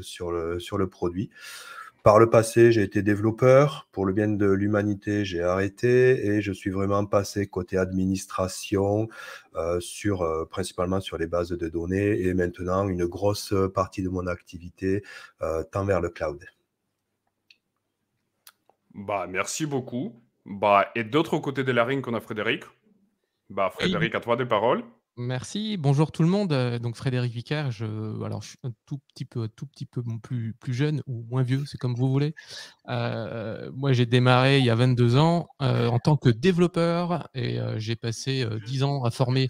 sur le, sur le produit. Par le passé, j'ai été développeur. Pour le bien de l'humanité, j'ai arrêté et je suis vraiment passé côté administration, euh, sur, euh, principalement sur les bases de données et maintenant une grosse partie de mon activité euh, tend vers le cloud. Bah, merci beaucoup. Bah, et d'autre côté de la ring qu'on a Frédéric. Bah, Frédéric, à toi des paroles. Merci, bonjour tout le monde. Euh, donc Frédéric Vicaire, je, alors suis un tout petit peu, tout petit peu plus, plus jeune ou moins vieux, c'est comme vous voulez. Euh, moi, j'ai démarré il y a 22 ans euh, en tant que développeur et j'ai passé 10 ans à former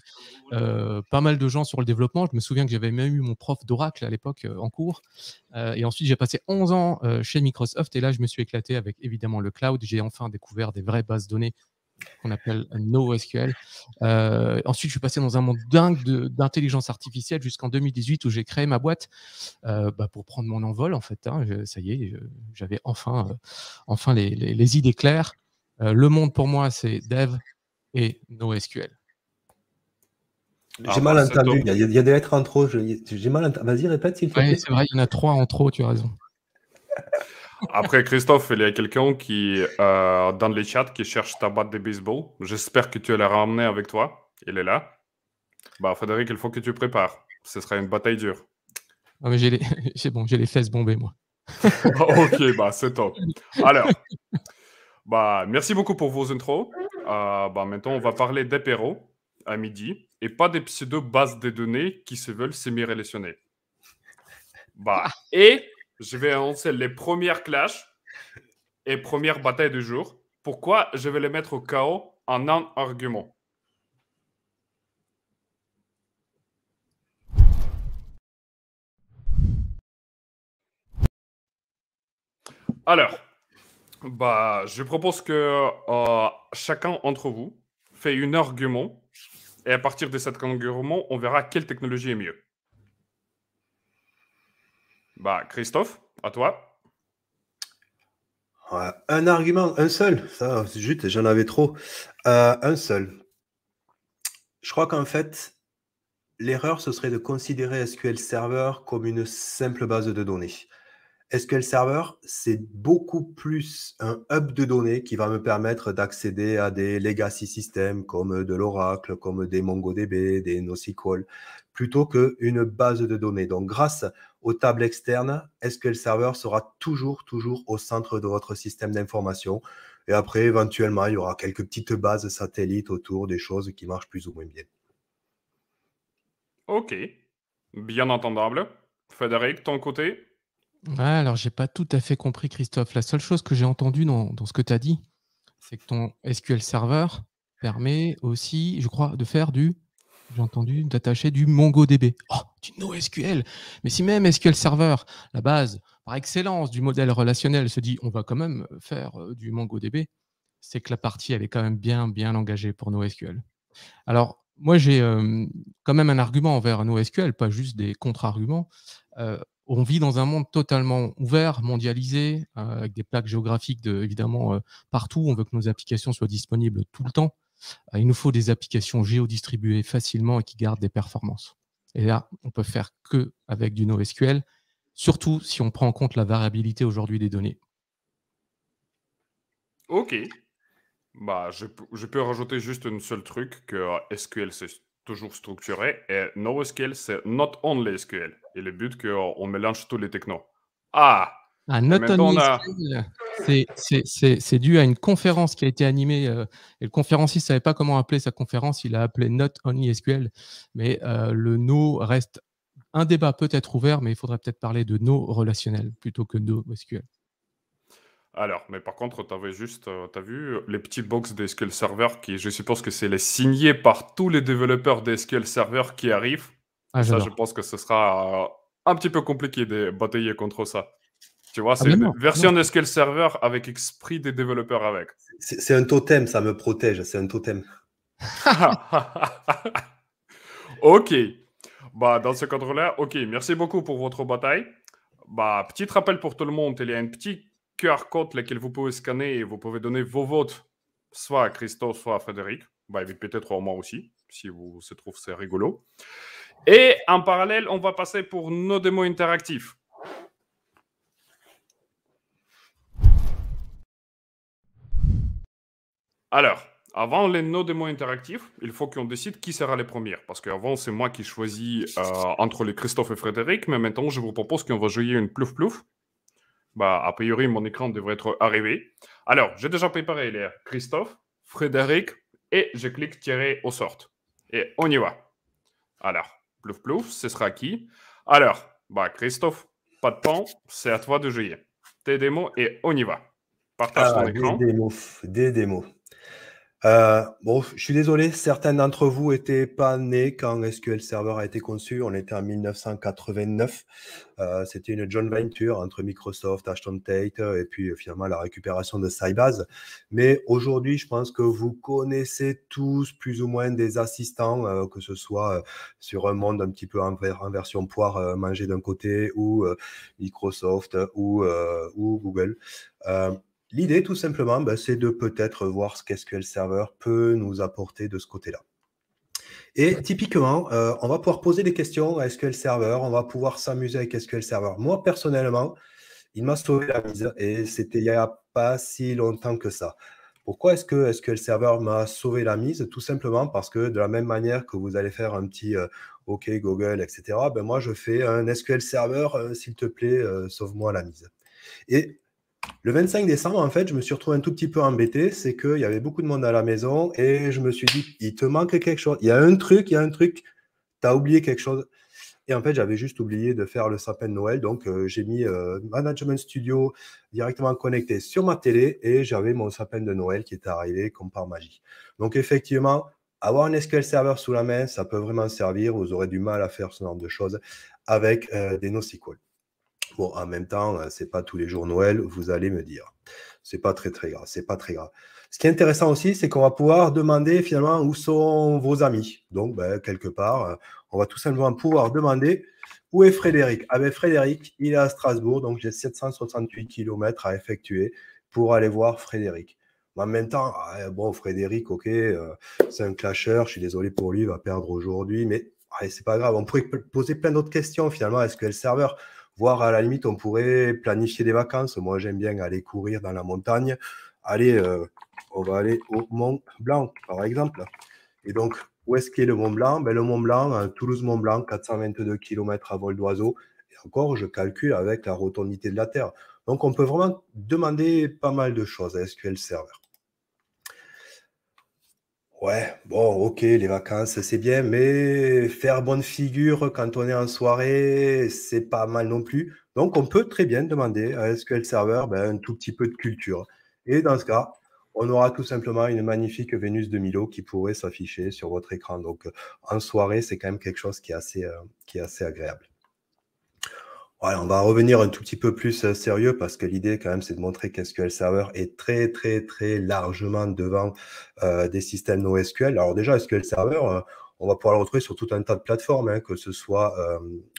pas mal de gens sur le développement. Je me souviens que j'avais même eu mon prof d'Oracle à l'époque en cours. et ensuite, j'ai passé 11 ans chez Microsoft et là, je me suis éclaté avec évidemment le cloud. J'ai enfin découvert des vraies bases données qu'on appelle NoSQL. Euh, ensuite, je suis passé dans un monde dingue d'intelligence artificielle jusqu'en 2018 où j'ai créé ma boîte euh, bah, pour prendre mon envol, en fait. Hein. ça y est, j'avais enfin, euh, enfin les, idées claires. le monde pour moi, c'est Dev et NoSQL. J'ai ah, mal bah, entendu, il y, a, des lettres en trop. J'ai Vas-y, répète s'il te plaît. Oui, c'est vrai, il y en a trois en trop, tu as raison. Après, Christophe, il y a quelqu'un qui, euh, dans les chats qui cherche ta batte de baseball. J'espère que tu l'as ramené avec toi. Il est là. Bah, Frédéric, il faut que tu prépares. Ce sera une bataille dure. Ah, mais j'ai les... c'est bon, j'ai les fesses bombées, moi. ok, bah, c'est top. Alors, bah, merci beaucoup pour vos intros. Euh, bah, maintenant, on va parler d'apéro à midi et pas des pseudo-bases de données qui se veulent semi relationner Bah, ah. et je vais annoncer les premières clashs et premières batailles du jour. Pourquoi je vais les mettre au chaos en un argument Alors, bah, je propose que euh, chacun d'entre vous fait un argument et à partir de cet argument, on verra quelle technologie est mieux. Bah, Christophe, à toi. un argument, un seul. Ça, juste, j'en avais trop. Euh, un seul. Je crois qu'en fait, l'erreur, ce serait de considérer SQL Server comme une simple base de données. SQL Server, c'est beaucoup plus un hub de données qui va me permettre d'accéder à des legacy systems comme de l'Oracle, comme des MongoDB, des NoSQL plutôt qu'une base de données. Donc, grâce aux tables externes, SQL Server sera toujours, toujours au centre de votre système d'information. Et après, éventuellement, il y aura quelques petites bases satellites autour des choses qui marchent plus ou moins bien. Ok, bien entendable. Frédéric, ton côté Alors, Alors, n'ai pas tout à fait compris, Christophe. La seule chose que j'ai entendue dans, dans, ce que tu as dit, c'est que ton SQL Server permet aussi, je crois, de faire du j'ai entendu d'attacher du MongoDB. Oh, du NoSQL. Mais si même SQL Server, la base par excellence du modèle relationnel, se dit on va quand même faire euh, du MongoDB, c'est que la partie elle est quand même bien bien engagée pour NoSQL. Alors moi j'ai euh, quand même un argument envers NoSQL, pas juste des contre-arguments. Euh, on vit dans un monde totalement ouvert, mondialisé, avec des plaques géographiques de, évidemment partout. On veut que nos applications soient disponibles tout le temps. Euh, il nous faut des applications géodistribuées facilement et qui gardent des performances. Et là, on peut faire que avec du NoSQL, surtout si on prend en compte la variabilité aujourd'hui des données. Ok. Bah, je, peux rajouter juste un seul truc que SQL c'est toujours structuré et NoSQL c'est not only SQL. Et le but que on mélange tous les technos. Ah, Not Only c'est dû à une conférence qui a été animée. Euh, et le conférencier ne savait pas comment appeler sa conférence. Il a appelé Not Only SQL. Mais euh, le no reste un débat peut-être ouvert, mais il faudrait peut-être parler de no relationnel plutôt que no SQL. Alors, mais par contre, tu avais juste, euh, tu as vu les petites box des SQL Server qui, je suppose que c'est les signés par tous les développeurs des SQL Server qui arrivent. Ah, ça, je pense que ce sera un petit peu compliqué de batailler contre ça. Tu vois, ah, c'est une version de SQL Server avec esprit des développeurs avec. C'est un totem, ça me protège, c'est un totem. ok. Bah, dans ce cadre-là, ok, merci beaucoup pour votre bataille. Bah, petit rappel pour tout le monde, il y a un petit QR code lequel vous pouvez scanner et vous pouvez donner vos votes, soit à Christophe, soit à Frédéric. Bah, peut-être à moi aussi, si vous se trouvez, c'est rigolo. Et en parallèle, on va passer pour nos démos interactifs. Alors, avant les no démos interactifs, il faut qu'on décide qui sera les premières. Parce qu'avant, c'est moi qui choisis euh, entre les Christophe et Frédéric, mais maintenant, je vous propose qu'on va jouer une plouf-plouf. Bah, a priori, mon écran devrait être arrivé. Alors, j'ai déjà préparé les Christophe, Frédéric, et je clique tirer au sort Et on y va. Alors, plouf-plouf, ce sera qui Alors, bah, Christophe, pas de temps, c'est à toi de jouer. Tes démos et on y va. Partage ah, ton écran. Des démos, des démos. Euh, bon, je suis désolé, certains d'entre vous n'étaient pas nés quand SQL Server a été conçu. On était en 1989. Euh, C'était une joint venture entre Microsoft, Ashton Tate euh, et puis euh, finalement la récupération de Sybase. Mais aujourd'hui, je pense que vous connaissez tous plus ou moins des assistants, euh, que ce soit sur un monde un petit peu en, version poire manger d'un côté ou Microsoft ou, ou Google. L'idée, tout simplement, ben, c'est de peut-être voir ce qu'SQL Server peut nous apporter de ce côté-là. Et typiquement, euh, on va pouvoir poser des questions à SQL Server, on va pouvoir s'amuser avec SQL Server. Moi, personnellement, il m'a sauvé la mise et c'était il n'y a pas si longtemps que ça. Pourquoi est-ce que SQL Server m'a sauvé la mise Tout simplement parce que de la même manière que vous allez faire un petit euh, OK Google, etc., ben moi je fais un SQL Server, euh, s'il te plaît, sauve-moi la mise. Et le 25 décembre, en fait, je me suis retrouvé un tout petit peu embêté. C'est qu'il y avait beaucoup de monde à la maison et je me suis dit, il te manque quelque chose. Il y a un truc, il y a un truc. Tu as oublié quelque chose. Et en fait, j'avais juste oublié de faire le sapin de Noël. Donc, euh, j'ai mis euh, Management Studio directement connecté sur ma télé et j'avais mon sapin de Noël qui était arrivé comme par magie. Donc, effectivement, avoir un SQL Server sous la main, ça peut vraiment servir. Vous aurez du mal à faire ce genre de choses avec euh, des NoSQL. Bon, en même temps, hein, ce n'est pas tous les jours Noël, vous allez me dire. C'est pas très très grave, c'est pas très grave. Ce qui est intéressant aussi, c'est qu'on va pouvoir demander finalement où sont vos amis. Donc, ben, quelque part, euh, on va tout simplement pouvoir demander où est Frédéric. Ah ben, Frédéric, il est à Strasbourg, donc j'ai 768 km à effectuer pour aller voir Frédéric. en même temps, ah, bon, Frédéric, ok, euh, c'est un clasheur, je suis désolé pour lui, il va perdre aujourd'hui, mais ah, c'est pas grave. On pourrait poser plein d'autres questions finalement. Est-ce que le serveur Voir à la limite, on pourrait planifier des vacances. Moi, j'aime bien aller courir dans la montagne. Allez, euh, on va aller au Mont Blanc, par exemple. Et donc, où est-ce qu'est le Mont Blanc ben, Le Mont Blanc, Toulouse-Mont Blanc, 422 km à vol d'oiseau. Et encore, je calcule avec la rotondité de la Terre. Donc, on peut vraiment demander pas mal de choses à SQL Server. Ouais, bon, ok, les vacances, c'est bien, mais faire bonne figure quand on est en soirée, c'est pas mal non plus. Donc, on peut très bien demander à SQL Server ben, un tout petit peu de culture. Et dans ce cas, on aura tout simplement une magnifique Vénus de Milo qui pourrait s'afficher sur votre écran. Donc, en soirée, c'est quand même quelque chose qui est assez, euh, qui est assez agréable on va revenir un tout petit peu plus euh, sérieux parce que l'idée, quand même, c'est de montrer qu'SQL Server est très, très, très largement devant euh, des systèmes NoSQL. Alors, déjà, SQL Server, euh, on va pouvoir le retrouver sur tout un tas de plateformes, hein, que ce soit,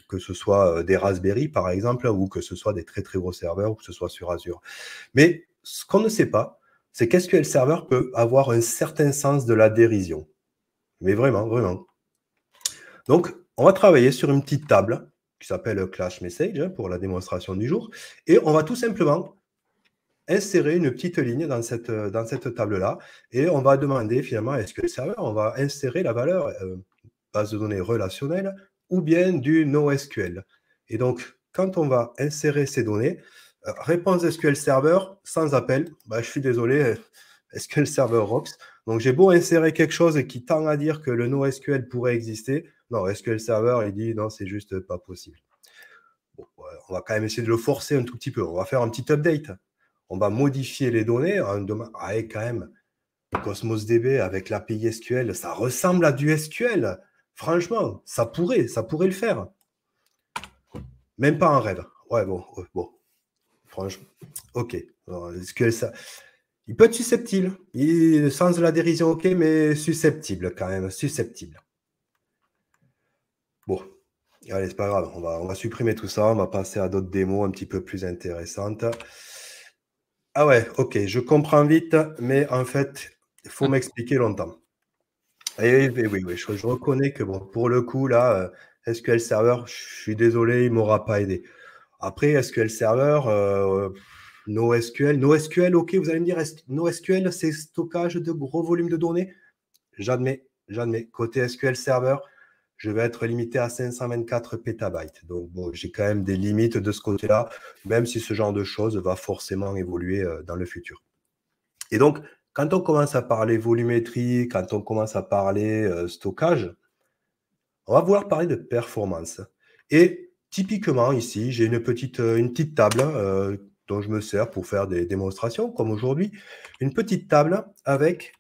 que ce soit des Raspberry, par exemple, ou que ce soit des très, très gros serveurs, ou que ce soit sur Azure. Mais ce qu'on ne sait pas, c'est qu'SQL Server peut avoir un certain sens de la dérision. Mais vraiment, vraiment. Donc, on va travailler sur une petite table qui s'appelle Clash Message hein, pour la démonstration du jour. Et on va tout simplement insérer une petite ligne dans cette, dans cette table-là. Et on va demander finalement, est-ce que le serveur, on va insérer la valeur euh, base de données relationnelle ou bien du NoSQL. Et donc, quand on va insérer ces données, euh, réponse SQL Server sans appel, bah, je suis désolé, euh, SQL Server Rocks. Donc, j'ai beau insérer quelque chose qui tend à dire que le NoSQL pourrait exister, non, SQL Server, il dit non, c'est juste pas possible. on va quand même essayer de le forcer un tout petit peu. On va faire un petit update. On va modifier les données. Ah, et quand même, Cosmos DB avec l'API SQL, ça ressemble à du SQL. Franchement, ça pourrait, ça pourrait le faire. Même pas en rêve. Ouais, bon, bon. Franchement, ok. SQL, ça... Il peut être susceptible. Il, sens de la dérision, ok, mais susceptible quand même, susceptible. Allez, c'est pas grave, on va, on va supprimer tout ça, on va passer à d'autres démos un petit peu plus intéressantes. Ah ouais, ok, je comprends vite, mais en fait, il faut mm. m'expliquer longtemps. Et, eh eh oui, oui je, reconnais que bon, pour le coup, là, euh, SQL Server, je suis désolé, il ne m'aura pas aidé. Après, SQL Server, euh, NoSQL, NoSQL, ok, vous allez me dire, NoSQL, c'est stockage de gros volumes de données J'admets, j'admets. Côté SQL Server, je vais être limité à 524 pétabytes. Donc, j'ai quand même des limites de ce côté-là, même si ce genre de choses va forcément évoluer euh, dans le futur. Et donc, quand on commence à parler volumétrie, quand on commence à parler euh, stockage, on va vouloir parler de performance. Et typiquement, ici, j'ai une petite, euh, une petite table dont je me sers pour faire des démonstrations, comme aujourd'hui. Une petite table avec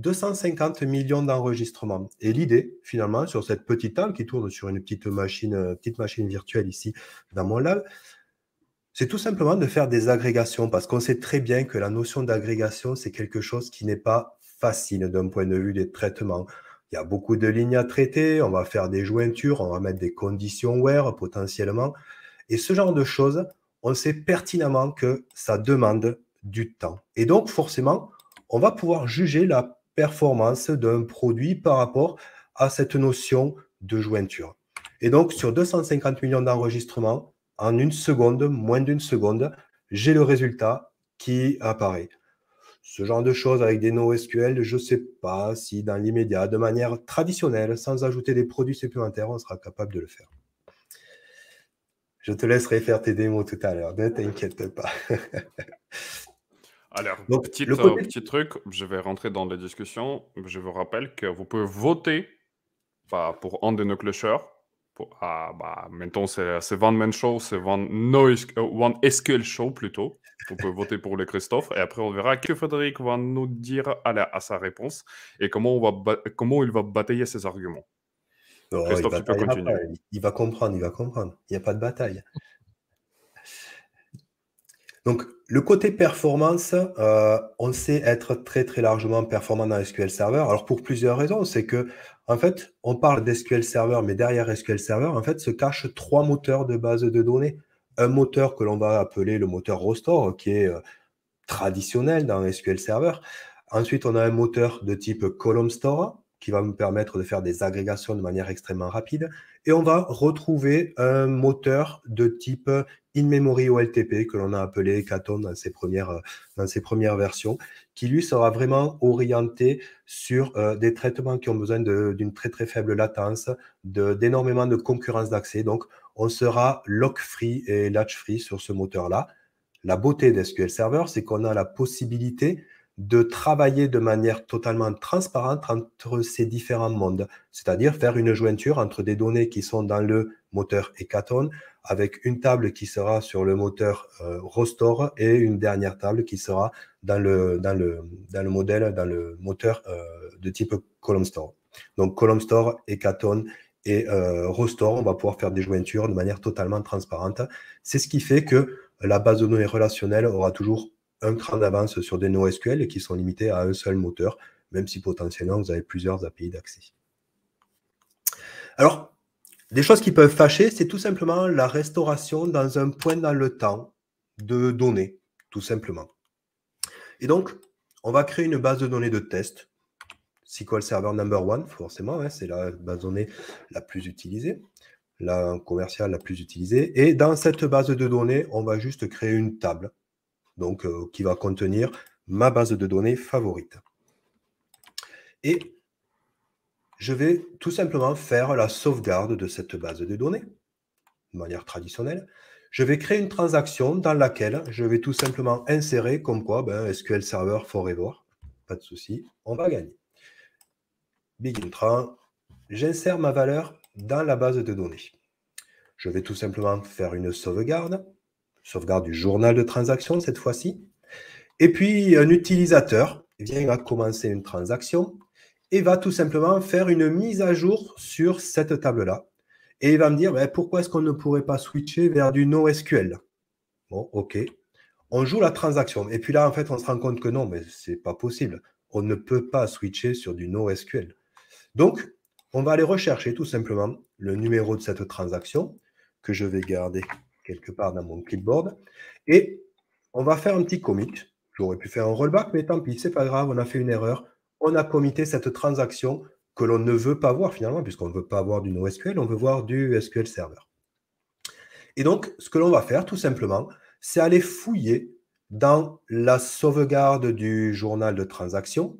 250 millions d'enregistrements. Et l'idée, finalement, sur cette petite table qui tourne sur une petite machine, euh, petite machine virtuelle ici dans mon lab, c'est tout simplement de faire des agrégations parce qu'on sait très bien que la notion d'agrégation, c'est quelque chose qui n'est pas facile d'un point de vue des traitements. Il y a beaucoup de lignes à traiter, on va faire des jointures, on va mettre des conditions where potentiellement. Et ce genre de choses, on sait pertinemment que ça demande du temps. Et donc, forcément, on va pouvoir juger la performance d'un produit par rapport à cette notion de jointure. Et donc, sur 250 millions d'enregistrements, en une seconde, moins d'une seconde, j'ai le résultat qui apparaît. Ce genre de choses avec des SQL, je ne sais pas si dans l'immédiat, de manière traditionnelle, sans ajouter des produits supplémentaires, on sera capable de le faire. Je te laisserai faire tes démos tout à l'heure, ne t'inquiète pas. Alors, euh, petit truc, je vais rentrer dans la discussion. Je vous rappelle que vous pouvez voter bah, pour un de nos clocheurs. Ah, bah, maintenant, c'est, c'est Van Man Show, c'est Van, no, One SQL Show plutôt. Vous pouvez voter pour le Christophe. Et après, on verra que Frédéric va nous dire à, la, à sa réponse et comment, on va comment il va batailler ses arguments. Christophe, il, tu continuer. il va comprendre, il va comprendre. Il n'y a pas de bataille. Donc, le côté performance, euh, on sait être très très largement performant dans SQL Server. Alors pour plusieurs raisons, c'est que en fait, on parle d'SQL Server, mais derrière SQL Server, en fait, se cachent trois moteurs de base de données. Un moteur que l'on va appeler le moteur Rostore, qui est euh, traditionnel dans SQL Server. Ensuite, on a un moteur de type Column Store, qui va nous permettre de faire des agrégations de manière extrêmement rapide. Et on va retrouver un moteur de type in memory OLTP que l'on a appelé Caton dans ses premières, euh, dans ses premières versions, qui lui sera vraiment orienté sur euh, des traitements qui ont besoin d'une très très faible latence, d'énormément de, concurrence d'accès. Donc, on sera lock-free et latch-free sur ce moteur-là. La beauté d'SQL Server, c'est qu'on a la possibilité de travailler de manière totalement transparente entre ces différents mondes, c'est-à-dire faire une jointure entre des données qui sont dans le moteur Hekaton, avec une table qui sera sur le moteur euh, et une dernière table qui sera dans le, le, modèle, dans le moteur euh, de type Column Store. Donc Column Store, Hecaton et euh, Rostore, on va pouvoir faire des jointures de manière totalement transparente. C'est ce qui fait que la base de données relationnelle aura toujours un cran d'avance sur des NoSQL qui sont limités à un seul moteur, même si potentiellement vous avez plusieurs API d'accès. Alors, des choses qui peuvent fâcher, c'est tout simplement la restauration dans un point dans le temps de données, tout simplement. Et donc, on va créer une base de données de test. SQL Server number one, forcément, hein, c'est la base de données la plus utilisée, la commerciale la plus utilisée. Et dans cette base de données, on va juste créer une table donc, euh, qui va contenir ma base de données favorite. Et je vais tout simplement faire la sauvegarde de cette base de données, de manière traditionnelle. Je vais créer une transaction dans laquelle je vais tout simplement insérer comme quoi ben, SQL Server Forever. Pas de souci, on va gagner. BeginTran, j'insère ma valeur dans la base de données. Je vais tout simplement faire une sauvegarde, sauvegarde du journal de transaction cette fois-ci. Et puis, un utilisateur vient à commencer une transaction et va tout simplement faire une mise à jour sur cette table-là. Et il va me dire, ben, pourquoi est-ce qu'on ne pourrait pas switcher vers du NoSQL Bon, OK. On joue la transaction. Et puis là, en fait, on se rend compte que non, mais ce n'est pas possible. On ne peut pas switcher sur du NoSQL. Donc, on va aller rechercher tout simplement le numéro de cette transaction que je vais garder quelque part dans mon clipboard. Et on va faire un petit commit. J'aurais pu faire un rollback, mais tant pis, c'est pas grave, on a fait une erreur on a commité cette transaction que l'on ne veut pas voir finalement, puisqu'on ne veut pas voir du NoSQL, on veut voir du SQL Server. Et donc, ce que l'on va faire tout simplement, c'est aller fouiller dans la sauvegarde du journal de transaction.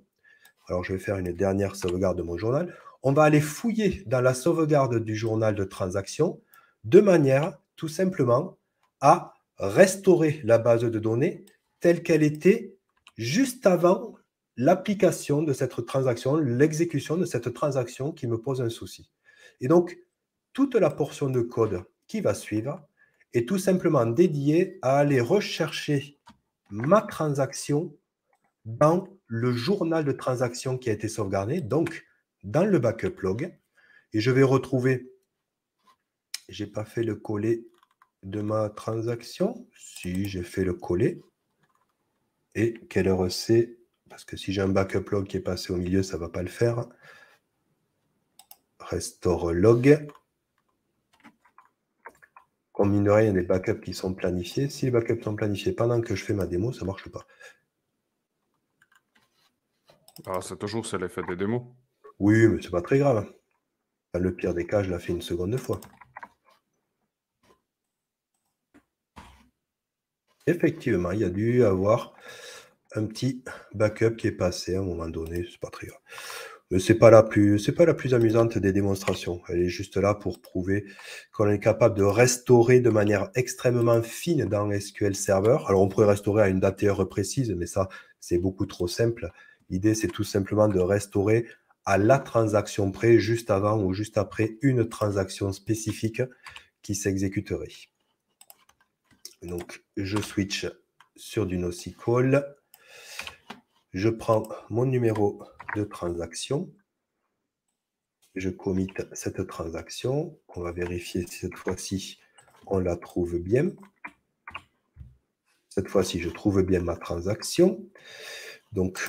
Alors, je vais faire une dernière sauvegarde de mon journal. On va aller fouiller dans la sauvegarde du journal de transaction de manière tout simplement à restaurer la base de données telle qu'elle était juste avant l'application de cette transaction, l'exécution de cette transaction qui me pose un souci. Et donc, toute la portion de code qui va suivre est tout simplement dédiée à aller rechercher ma transaction dans le journal de transaction qui a été sauvegardé, donc dans le backup log. Et je vais retrouver, Je n'ai pas fait le coller de ma transaction, si j'ai fait le coller. Et quelle heure c'est parce que si j'ai un backup log qui est passé au milieu, ça ne va pas le faire. Restore log. Comme il y a des backups qui sont planifiés. Si les backups sont planifiés pendant que je fais ma démo, ça ne marche pas. Ah, c'est toujours c'est l'effet des démos. Oui, mais c'est pas très grave. le pire des cas, je la fais une seconde fois. Effectivement, il y a dû avoir un petit backup qui est passé à un moment donné, c'est pas très grave. Mais c'est pas la plus, c'est pas la plus amusante des démonstrations. Elle est juste là pour prouver qu'on est capable de restaurer de manière extrêmement fine dans SQL Server. Alors on pourrait restaurer à une date et heure précise, mais ça c'est beaucoup trop simple. L'idée c'est tout simplement de restaurer à la transaction près, juste avant ou juste après une transaction spécifique qui s'exécuterait. Donc je switch sur du NoSQL. Je prends mon numéro de transaction. Je commit cette transaction. On va vérifier si cette fois-ci, on la trouve bien. Cette fois-ci, je trouve bien ma transaction. Donc,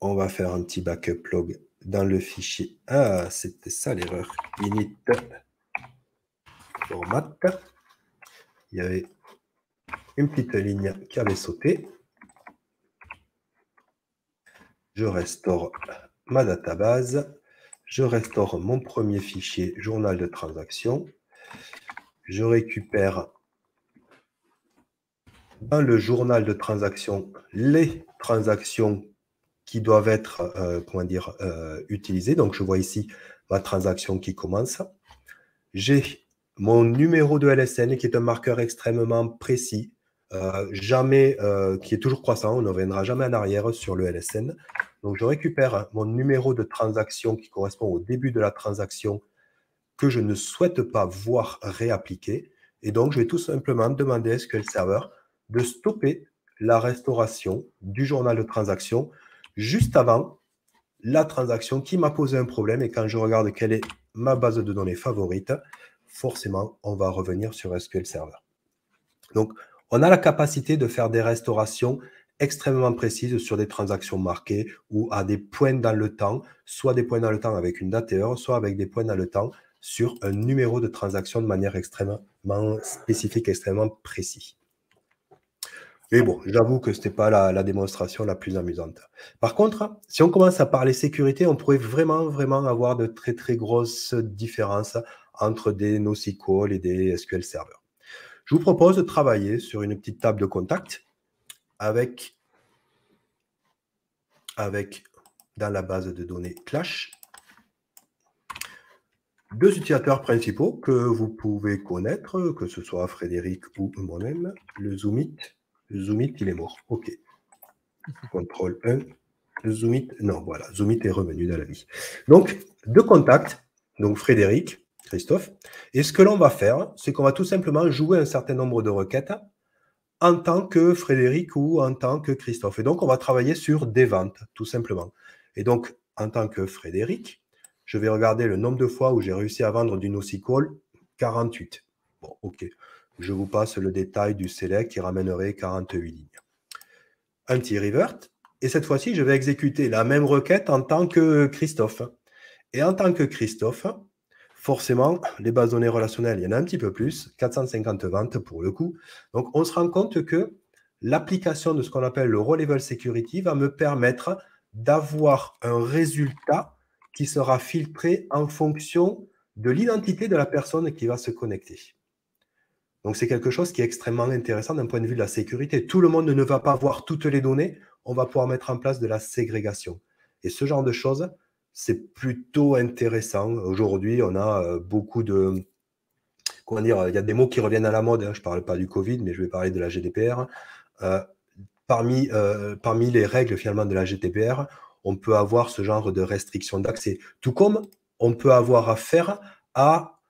on va faire un petit backup log dans le fichier. Ah, c'était ça l'erreur. Init format. Il y avait une petite ligne qui avait sauté je restaure ma database, je restaure mon premier fichier journal de transaction, je récupère dans le journal de transaction les transactions qui doivent être euh, dire, euh, utilisées. Donc, je vois ici ma transaction qui commence. J'ai mon numéro de LSN qui est un marqueur extrêmement précis euh, jamais, euh, qui est toujours croissant, on ne reviendra jamais en arrière sur le LSN. Donc je récupère mon numéro de transaction qui correspond au début de la transaction que je ne souhaite pas voir réappliqué. Et donc je vais tout simplement demander à SQL Server de stopper la restauration du journal de transaction juste avant la transaction qui m'a posé un problème. Et quand je regarde quelle est ma base de données favorite, forcément, on va revenir sur SQL Server. Donc, on a la capacité de faire des restaurations extrêmement précises sur des transactions marquées ou à des points dans le temps, soit des points dans le temps avec une date et heure, soit avec des points dans le temps sur un numéro de transaction de manière extrêmement spécifique, extrêmement précis. Mais bon, j'avoue que ce n'était pas la, la, démonstration la plus amusante. Par contre, si on commence à parler sécurité, on pourrait vraiment, vraiment avoir de très, très grosses différences entre des NoSQL et des SQL Server. Je vous propose de travailler sur une petite table de contact avec, avec dans la base de données Clash deux utilisateurs principaux que vous pouvez connaître, que ce soit Frédéric ou moi-même. Le Zoomit, Zoomit, il est mort. OK. Contrôle 1. Zoomit, non, voilà, Zoomit est revenu dans la vie. Donc, deux contacts. Donc, Frédéric, Christophe. Et ce que l'on va faire, c'est qu'on va tout simplement jouer un certain nombre de requêtes en tant que Frédéric ou en tant que Christophe. Et donc, on va travailler sur des ventes, tout simplement. Et donc, en tant que Frédéric, je vais regarder le nombre de fois où j'ai réussi à vendre du NoSQL 48. Bon, OK. Je vous passe le détail du select qui ramènerait 48 lignes. Un petit revert. Et cette fois-ci, je vais exécuter la même requête en tant que Christophe. Et en tant que Christophe, forcément, les bases données relationnelles, il y en a un petit peu plus, 450 ventes pour le coup. Donc, on se rend compte que l'application de ce qu'on appelle le role Level Security va me permettre d'avoir un résultat qui sera filtré en fonction de l'identité de la personne qui va se connecter. Donc, c'est quelque chose qui est extrêmement intéressant d'un point de vue de la sécurité. Tout le monde ne va pas voir toutes les données. On va pouvoir mettre en place de la ségrégation. Et ce genre de choses, c'est plutôt intéressant. Aujourd'hui, on a euh, beaucoup de. Comment dire Il y a des mots qui reviennent à la mode. Hein. Je ne parle pas du Covid, mais je vais parler de la GDPR. Euh, parmi, euh, parmi les règles finalement de la GDPR, on peut avoir ce genre de restriction d'accès. Tout comme on peut avoir affaire à,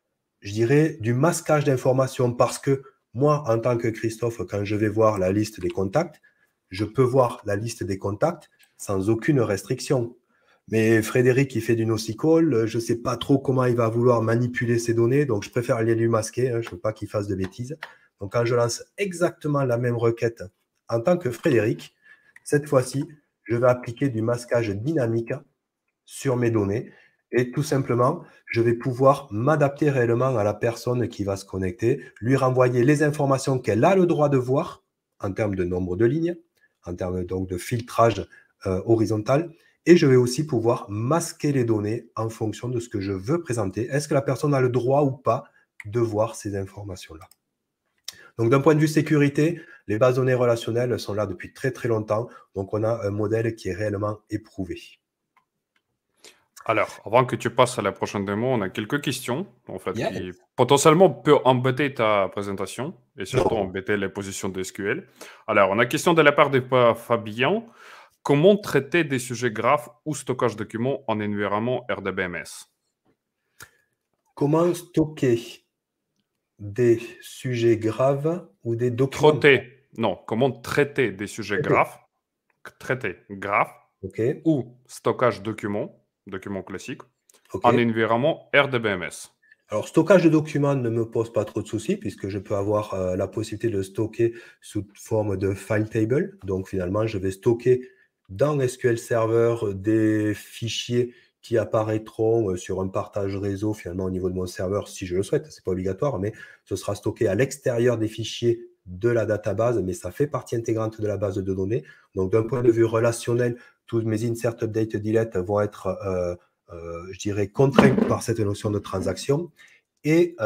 je dirais, du masquage d'informations parce que moi, en tant que Christophe, quand je vais voir la liste des contacts, je peux voir la liste des contacts sans aucune restriction. Mais Frédéric, il fait du nocicole, euh, Je ne sais pas trop comment il va vouloir manipuler ses données. Donc, je préfère aller lui masquer. Hein. je ne veux pas qu'il fasse de bêtises. Donc, quand je lance exactement la même requête en tant que Frédéric, cette fois-ci, je vais appliquer du masquage dynamique sur mes données. Et tout simplement, je vais pouvoir m'adapter réellement à la personne qui va se connecter, lui renvoyer les informations qu'elle a le droit de voir en termes de nombre de lignes, en termes donc de filtrage euh, horizontal, et je vais aussi pouvoir masquer les données en fonction de ce que je veux présenter. Est-ce que la personne a le droit ou pas de voir ces informations-là Donc d'un point de vue sécurité, les bases données relationnelles sont là depuis très très longtemps. Donc on a un modèle qui est réellement éprouvé. Alors, avant que tu passes à la prochaine démo, on a quelques questions en fait, qui potentiellement peut embêter ta présentation et surtout embêter les positions de SQL. Alors, on a une question de la part de Fabien. Comment traiter des sujets graves ou stockage documents en environnement RDBMS Comment stocker des sujets graves ou des documents Traiter, non, comment traiter des sujets graves, traiter ou stockage documents, documents classiques, en environnement RDBMS alors, stockage de documents ne me pose pas trop de soucis puisque je peux avoir euh, la possibilité de stocker sous forme de file table. Donc, finalement, je vais stocker dans SQL Server euh, des fichiers qui apparaîtront euh, sur un partage réseau finalement au niveau de mon serveur si je le souhaite. c'est pas obligatoire, mais ce sera stocké à l'extérieur des fichiers de la database, mais ça fait partie intégrante de la base de données. Donc d'un point de vue relationnel, tous mes insert, update, delete vont être, euh, je dirais, contraints par cette notion de transaction. Et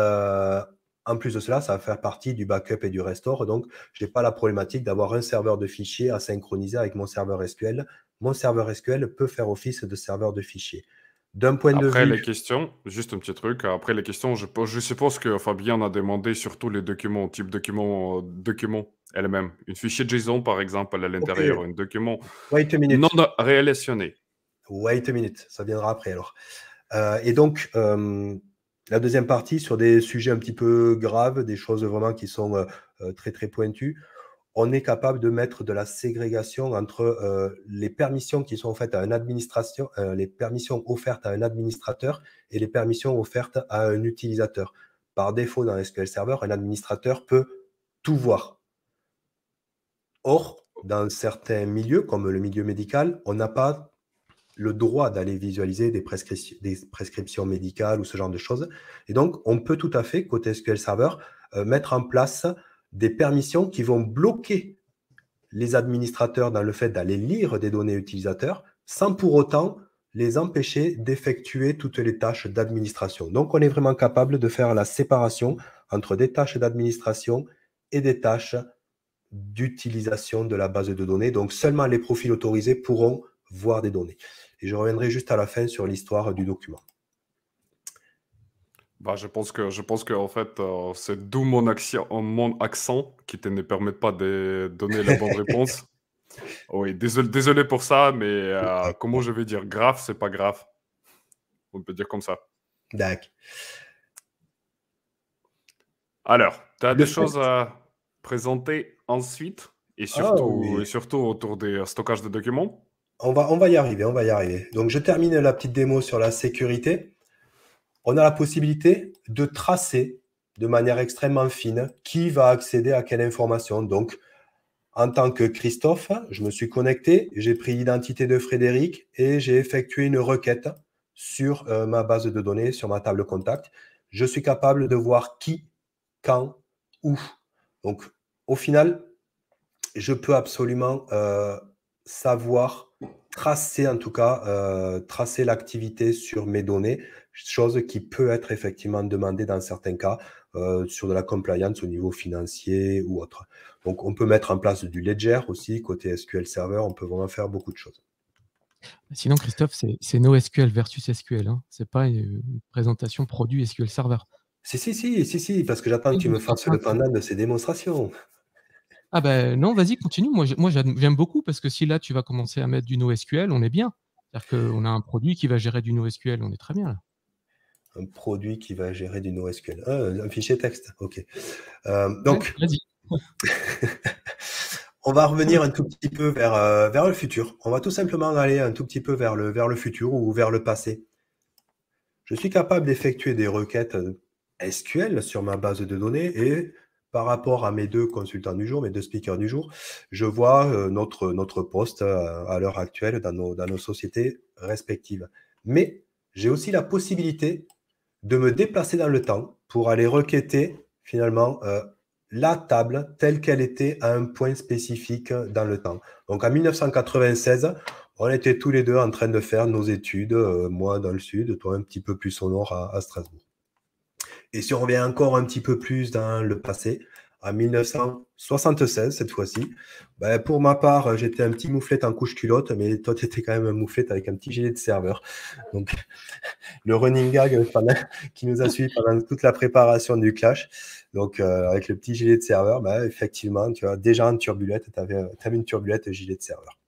en plus de cela, ça va faire partie du backup et du restore. Donc, je n'ai pas la problématique d'avoir un serveur de fichiers à synchroniser avec mon serveur SQL. Mon serveur SQL peut faire office de serveur de fichiers. D'un point de vue. Après les questions, juste un petit truc. Après les questions, je, suppose que Fabien a demandé surtout les documents, type document, documents, euh, document elle-même. Une fichier JSON, par exemple, à l'intérieur, un document non relationné. Wait a minute, ça viendra après alors. Euh, et donc, euh, la deuxième partie sur des sujets un petit peu graves, des choses vraiment qui sont euh, euh, très très pointues, on est capable de mettre de la ségrégation entre euh, les permissions qui sont faites à un administration, les permissions offertes à un administrateur et les permissions offertes à un utilisateur. Par défaut, dans SQL Server, un administrateur peut tout voir. Or, dans certains milieux, comme le milieu médical, on n'a pas le droit d'aller visualiser des, prescriptions médicales ou ce genre de choses. Et donc, on peut tout à fait, côté SQL Server, euh, mettre en place des permissions qui vont bloquer les administrateurs dans le fait d'aller lire des données utilisateurs sans pour autant les empêcher d'effectuer toutes les tâches d'administration. Donc, on est vraiment capable de faire la séparation entre des tâches d'administration et des tâches d'utilisation de la base de données. Donc, seulement les profils autorisés pourront voir des données. Et je reviendrai juste à la fin sur l'histoire du document. Bah, je pense que je pense en fait euh, c'est d'où mon, accent qui te ne permet pas de donner la bonne réponse. oui, désolé, désolé, pour ça, mais euh, ah. comment je vais dire grave, c'est pas grave. On peut dire comme ça. D'accord. Alors, tu as des choses à présenter ensuite et ah surtout, et surtout autour des stockages de documents on va, on va y arriver, on va y arriver. Donc, je termine la petite démo sur la sécurité. On a la possibilité de tracer de manière extrêmement fine qui va accéder à quelle information. Donc, en tant que Christophe, je me suis connecté, j'ai pris l'identité de Frédéric et j'ai effectué une requête sur euh, ma base de données, sur ma table contact. Je suis capable de voir qui, quand, où. Donc, au final, je peux absolument euh, savoir tracer en tout cas, euh, tracer l'activité sur mes données, chose qui peut être effectivement demandée dans certains cas euh, sur de la compliance au niveau financier ou autre. Donc on peut mettre en place du ledger aussi, côté SQL Server, on peut vraiment faire beaucoup de choses. Sinon, Christophe, c'est NoSQL versus SQL. Hein. Ce n'est pas une présentation produit SQL Server. Si, si, si, si, si parce que j'attends que tu me fasses le pendant de ces démonstrations. Ah ben non, vas-y, continue. Moi, j'aime beaucoup parce que si là, tu vas commencer à mettre du NoSQL, on est bien. C'est-à-dire qu'on a un produit qui va gérer du NoSQL, on est très bien là. Un produit qui va gérer du NoSQL. Ah, un fichier texte, ok. Euh, donc, on va revenir un tout petit peu vers, euh, vers le futur. On va tout simplement aller un tout petit peu vers le, vers le futur ou vers le passé. Je suis capable d'effectuer des requêtes euh, SQL sur ma base de données et par rapport à mes deux consultants du jour, mes deux speakers du jour, je vois euh, notre, notre poste euh, à l'heure actuelle dans nos, dans nos, sociétés respectives. Mais j'ai aussi la possibilité de me déplacer dans le temps pour aller requêter finalement euh, la table telle qu'elle était à un point spécifique dans le temps. Donc en 1996, on était tous les deux en train de faire nos études, moi dans le sud, toi un petit peu plus au nord à Strasbourg. Et si on revient encore un petit peu plus dans le passé, en 1976 cette fois-ci. Ben, pour ma part, j'étais un petit mouflette en couche-culotte, mais toi, tu étais quand même un mouflette avec un petit gilet de serveur. Donc, le running gag qui nous a suivi pendant toute la préparation du clash. Donc, euh, avec le petit gilet de serveur, ben, effectivement, tu as déjà une turbulette, tu avais, une turbulette et gilet de serveur.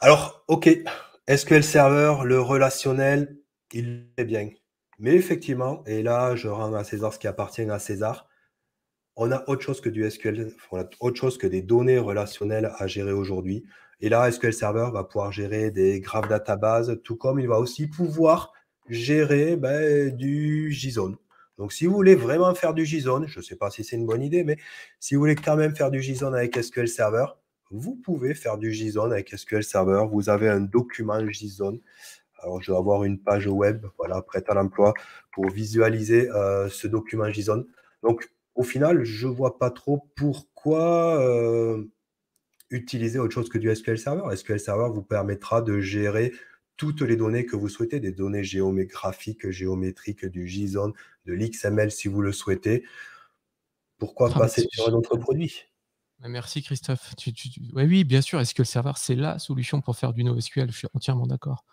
Alors, OK, SQL Server, le relationnel, il est bien. Mais effectivement, et là, je rends à César ce qui appartient à César, on a autre chose que du SQL, on a autre chose que des données relationnelles à gérer aujourd'hui. Et là, SQL Server va pouvoir gérer des graphes databases, tout comme il va aussi pouvoir gérer ben, du JSON. Donc, si vous voulez vraiment faire du JSON, je ne sais pas si c'est une bonne idée, mais si vous voulez quand même faire du JSON avec SQL Server, vous pouvez faire du JSON avec SQL Server. Vous avez un document JSON alors, je dois avoir une page web, voilà, prête à l'emploi, pour visualiser euh, ce document JSON. Donc, au final, je ne vois pas trop pourquoi euh, utiliser autre chose que du SQL Server. SQL Server vous permettra de gérer toutes les données que vous souhaitez, des données géographiques, géométriques, du JSON, de l'XML si vous le souhaitez. Pourquoi passer ah, sur un autre produit ah, merci Christophe. oui, bien sûr, est-ce que le serveur, c'est la solution pour faire du NoSQL Je suis entièrement d'accord.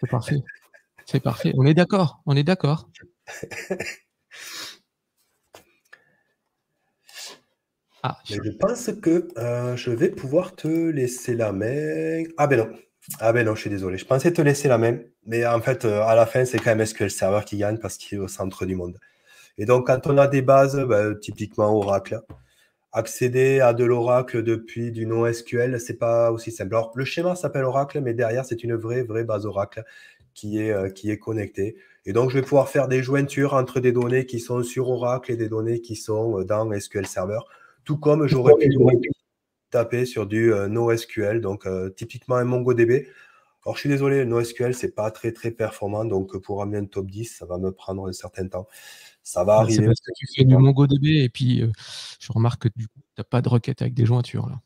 C'est parfait. C'est parfait. On est d'accord. On est d'accord. Ah, je... pense que euh, je vais pouvoir te laisser la main. Ah ben non. Ah ben non, je suis désolé. Je pensais te laisser la main. Mais en fait, euh, à la fin, c'est quand même SQL Server qui gagne parce qu'il est au centre du monde. Et donc, quand on a des bases, ben, typiquement Oracle, accéder à de l'Oracle depuis du NoSQL, sql c'est pas aussi simple. Alors, le schéma s'appelle Oracle, mais derrière, c'est une vraie, vraie base Oracle qui est, euh, qui est connectée. Et donc, je vais pouvoir faire des jointures entre des données qui sont sur Oracle et des données qui sont euh, dans SQL Server, tout comme j'aurais pu taper sur du euh, NoSQL, donc typiquement un MongoDB. Alors, je suis désolé, NoSQL, c'est pas très, très performant, donc pour amener un top 10, ça va me prendre un certain temps ça va bah, arriver. C'est parce que tu fais du MongoDB et puis euh, je remarque que tu n'as pas de requête avec des jointures là.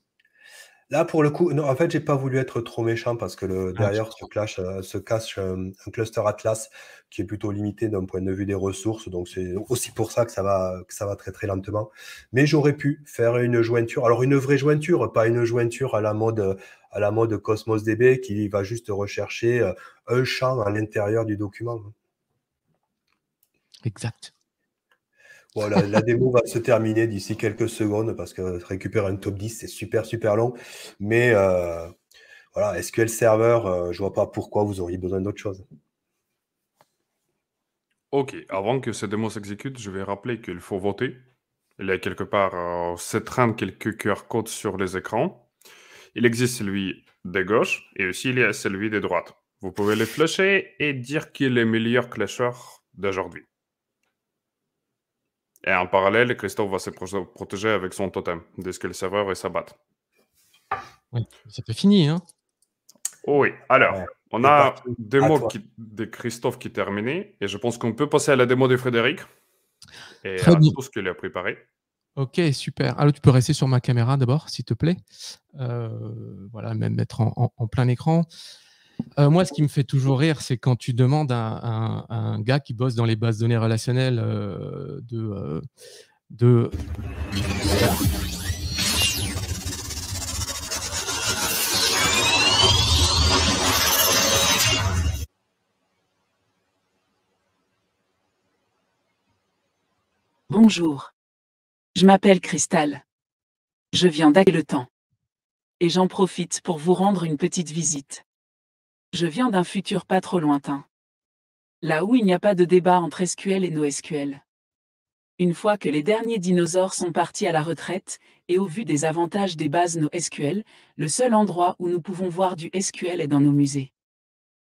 Là, pour le coup, en fait, j'ai pas voulu être trop méchant parce que ah, derrière se, clash, euh, se cache euh, un cluster Atlas qui est plutôt limité d'un point de vue des ressources. Donc, c'est aussi pour ça que ça va, que ça va très, très lentement. Mais j'aurais pu faire une jointure. Alors, une vraie jointure, pas une jointure à la mode, à la mode Cosmos DB qui va juste rechercher un champ à l'intérieur du document. Exact la, démo va se terminer d'ici quelques secondes parce que récupérer un top 10, c'est super, super long. Mais euh, voilà, SQL Server, euh, je ne vois pas pourquoi vous auriez besoin d'autre chose. OK. Avant que cette démo s'exécute, je vais rappeler qu'il faut voter. Il y a quelque part euh, s'étreindre quelques QR codes sur les écrans. Il existe celui de gauche et aussi il y a celui de droite. Vous pouvez les flasher et dire qu'il est le meilleur clasheur d'aujourd'hui. Et en parallèle, Christophe va se protéger avec son totem dès que le serveur et s'abattre Oui, c'était fini. Hein oh oui, alors, on a une démo de Christophe qui est terminée Et je pense qu'on peut passer à la démo de Frédéric. Et à tout ce qu'il a préparé. Ok, super. Alors, tu peux rester sur ma caméra d'abord, s'il te plaît. Euh, voilà, même mettre en plein écran. Euh, moi, ce qui me fait toujours rire, c'est quand tu demandes à, un gars qui bosse dans les bases de données relationnelles euh, euh, de, Bonjour. Je m'appelle Cristal. Je viens temps Et j'en profite pour vous rendre une petite visite. Je viens d'un futur pas trop lointain. Là où il n'y a pas de débat entre SQL et NoSQL. Une fois que les derniers dinosaures sont partis à la retraite, et au vu des avantages des bases NoSQL, le seul endroit où nous pouvons voir du SQL est dans nos musées.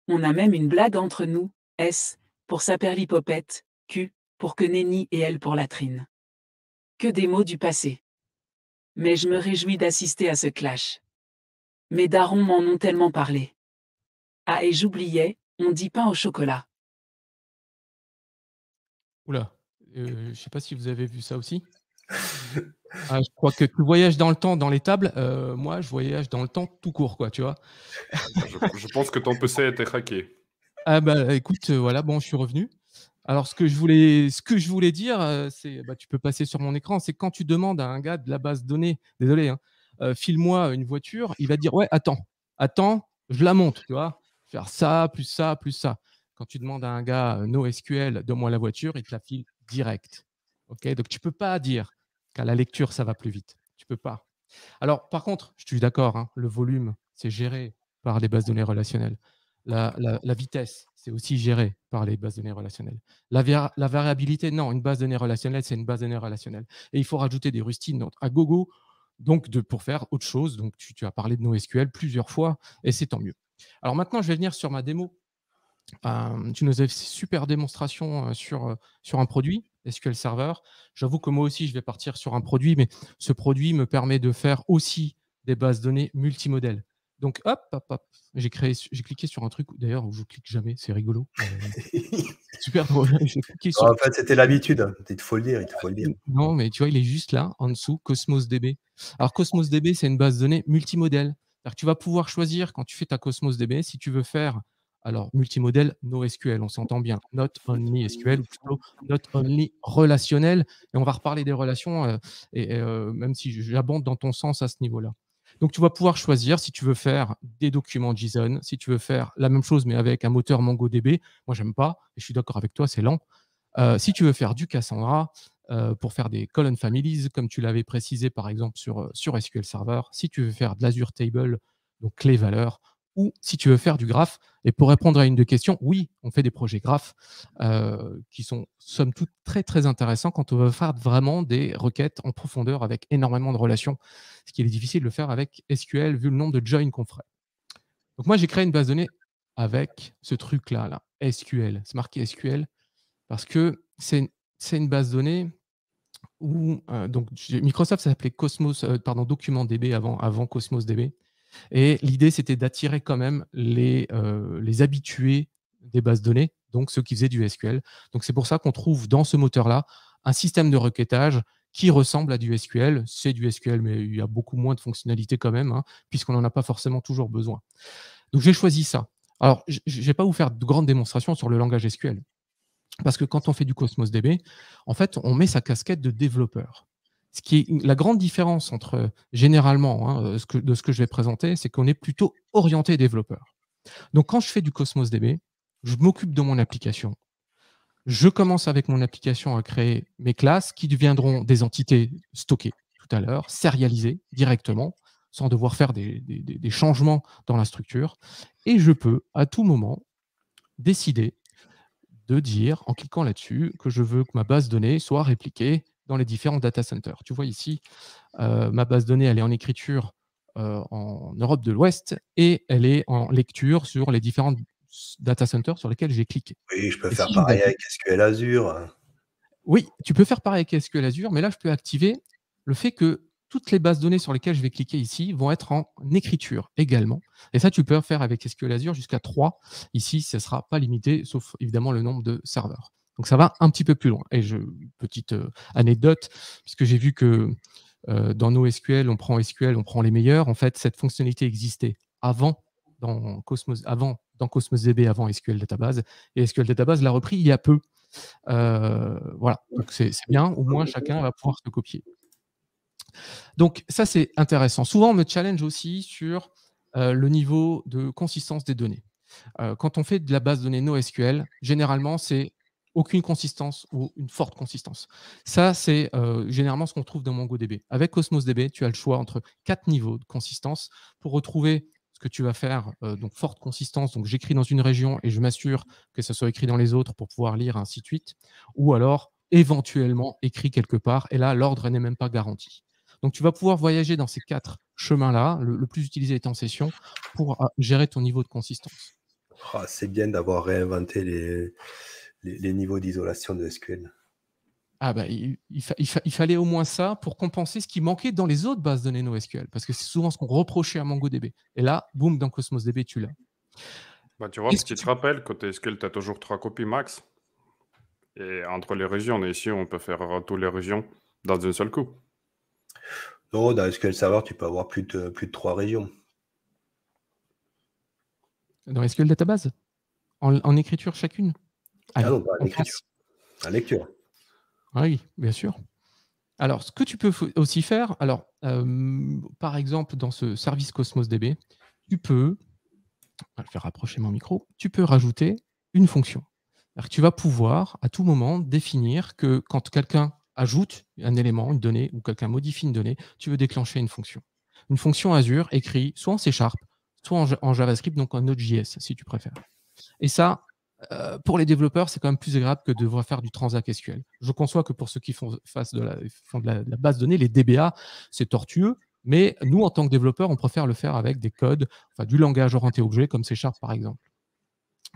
On a même une blague entre nous, S, pour saperlipopette, Q, pour que Nenny et L pour latrine. Que des mots du passé. Mais je me réjouis d'assister à ce clash. Mes darons m'en ont tellement parlé. Ah et j'oubliais, on dit pain au chocolat. Oula, euh, je ne sais pas si vous avez vu ça aussi. Ah, je crois que tu voyages dans le temps dans les tables. Euh, moi, je voyage dans le temps tout court, quoi, tu vois. je, pense que ton PC a été craqué. Ah bah écoute, euh, voilà, bon, je suis revenu. Alors ce que je voulais, ce que je voulais dire, c'est, bah, tu peux passer sur mon écran, c'est quand tu demandes à un gars de la base donnée, désolé, hein, file-moi une voiture, il va dire ouais, attends, attends, je la monte, tu vois faire ça, plus ça, plus ça. Quand tu demandes à un gars euh, NoSQL, donne-moi la voiture, il te la file direct. Donc, tu ne peux pas dire qu'à la lecture, ça va plus vite. Tu ne peux pas. Alors, par contre, je suis d'accord, hein, le volume, c'est géré par les bases de données relationnelles. La, vitesse, c'est aussi géré par les bases de données relationnelles. La, la variabilité, non, une base de données relationnelle, c'est une base de données relationnelle. Et il faut rajouter des rustines à gogo donc de, pour faire autre chose. Donc, tu, tu as parlé de NoSQL plusieurs fois, et c'est tant mieux. Alors maintenant, je vais venir sur ma démo. Euh, tu nous as fait super démonstration euh, sur, euh, sur un produit, SQL Server. J'avoue que moi aussi, je vais partir sur un produit, mais ce produit me permet de faire aussi des bases données multimodèles. Donc, hop, hop, hop, j'ai créé, j'ai cliqué sur un truc, d'ailleurs, où je clique jamais, c'est rigolo. super Sur... Ah, en fait, c'était l'habitude, hein. il faut le faut le Non, mais tu vois, il est juste là, en dessous, Cosmos DB. Alors, Cosmos DB, c'est une base de données multimodèle tu vas pouvoir choisir quand tu fais ta Cosmos DB si tu veux faire alors multimodèle NoSQL, on s'entend bien, not only SQL ou plutôt not only relationnel. Et on va reparler des relations, euh, et, euh, même si j'abonde dans ton sens à ce niveau-là. Donc tu vas pouvoir choisir si tu veux faire des documents JSON, si tu veux faire la même chose mais avec un moteur MongoDB. Moi j'aime pas, et je suis d'accord avec toi, c'est lent. Euh, si tu veux faire du Cassandra, euh, pour faire des colon families, comme tu l'avais précisé par exemple sur, euh, sur SQL Server, si tu veux faire de l'Azure Table, donc clé valeurs, ou si tu veux faire du graph, Et pour répondre à une de questions, oui, on fait des projets graphes euh, qui sont somme toute très très intéressants quand on veut faire vraiment des requêtes en profondeur avec énormément de relations, ce qui est difficile de le faire avec SQL vu le nombre de joins qu'on ferait. Donc moi j'ai créé une base de données avec ce truc là, là SQL. C'est marqué SQL parce que c'est une base de données euh, donc Microsoft ça s'appelait Cosmos, euh, pardon, DocumentDB avant, avant Cosmos DB. Et l'idée c'était d'attirer quand même les, euh, les habitués des bases de données, donc ceux qui faisaient du SQL. Donc c'est pour ça qu'on trouve dans ce moteur-là un système de requêtage qui ressemble à du SQL. C'est du SQL, mais il y a beaucoup moins de fonctionnalités quand même, hein, puisqu'on n'en a pas forcément toujours besoin. Donc j'ai choisi ça. Alors, je ne vais pas vous faire de grandes démonstrations sur le langage SQL. Parce que quand on fait du Cosmos DB, en fait, on met sa casquette de développeur. Ce qui est la grande différence entre, généralement, hein, euh, ce que, de ce que je vais présenter, c'est qu'on est plutôt orienté développeur. Donc, quand je fais du Cosmos DB, je m'occupe de mon application. Je commence avec mon application à créer mes classes qui deviendront des entités stockées tout à l'heure, sérialisées directement, sans devoir faire des changements dans la structure. Et je peux, à tout moment, décider de dire, en cliquant là-dessus, que je veux que ma base donnée soit répliquée dans les différents data centers. Tu vois ici, euh, ma base donnée, elle est en écriture euh, en Europe de l'Ouest et elle est en lecture sur les différents data centers sur lesquels j'ai cliqué. Oui, je peux faire pareil avec SQL Azure. Oui, tu peux faire pareil avec SQL Azure, mais là, je peux activer le fait que toutes les bases données sur lesquelles je vais cliquer ici vont être en écriture également. Et ça, tu peux faire avec SQL Azure jusqu'à 3. Ici, ça ne sera pas limité, sauf évidemment le nombre de serveurs. Donc ça va un petit peu plus loin. Et je, petite euh, anecdote, puisque j'ai vu que euh, dans nos SQL, on prend SQL, on prend les meilleurs. En fait, cette fonctionnalité existait avant dans Cosmos, avant dans Cosmos DB, avant SQL Database, et SQL Database l'a repris il y a peu. Euh, voilà, donc c'est bien. Au moins, chacun va pouvoir se copier. Donc ça, c'est intéressant. Souvent, on me challenge aussi sur euh, le niveau de consistance des données. Euh, quand on fait de la base de données NoSQL, généralement, c'est aucune consistance ou une forte consistance. Ça, c'est euh, généralement ce qu'on trouve dans MongoDB. Avec CosmosDB tu as le choix entre quatre niveaux de consistance pour retrouver ce que tu vas faire, donc forte consistance. Donc j'écris dans une région et je m'assure que ça soit écrit dans les autres pour pouvoir lire, ainsi de suite. Ou alors éventuellement écrit quelque part. Et là, l'ordre n'est même pas garanti. Donc, tu vas pouvoir voyager dans ces quatre chemins-là, le, plus utilisé étant session, pour ah, gérer ton niveau de consistance. Ah, c'est bien d'avoir réinventé les, les, niveaux d'isolation de SQL. Ah bah, il, fallait au moins ça pour compenser ce qui manquait dans les autres bases de données NoSQL, parce que c'est souvent ce qu'on reprochait à MongoDB. Et là, boum, dans Cosmos tu l'as. Bah, tu vois, ce qui te rappelle, côté SQL, tu as toujours trois copies max. Et entre les régions, ici, on peut faire toutes les régions dans un seul coup. Non, dans SQL Server, tu peux avoir plus de, plus de trois régions. Dans SQL Database en, écriture chacune Ah non, pas en écriture. En lecture. Ah oui, bien sûr. Alors, ce que tu peux aussi faire, alors, euh, par exemple, dans ce service Cosmos DB, tu peux, je vais faire rapprocher mon micro, tu peux rajouter une fonction. tu vas pouvoir, à tout moment, définir que quand quelqu'un ajoute un élément, une donnée, ou quelqu'un modifie une donnée, tu veux déclencher une fonction. Une fonction Azure écrit soit en C Sharp, soit en, JavaScript, donc en Node.js, si tu préfères. Et ça, euh, pour les développeurs, c'est quand même plus agréable que de devoir faire du transact SQL. Je conçois que pour ceux qui font, face de, la, base de données, les DBA, c'est tortueux, mais nous, en tant que développeurs, on préfère le faire avec des codes, du langage orienté objet, comme C Sharp par exemple.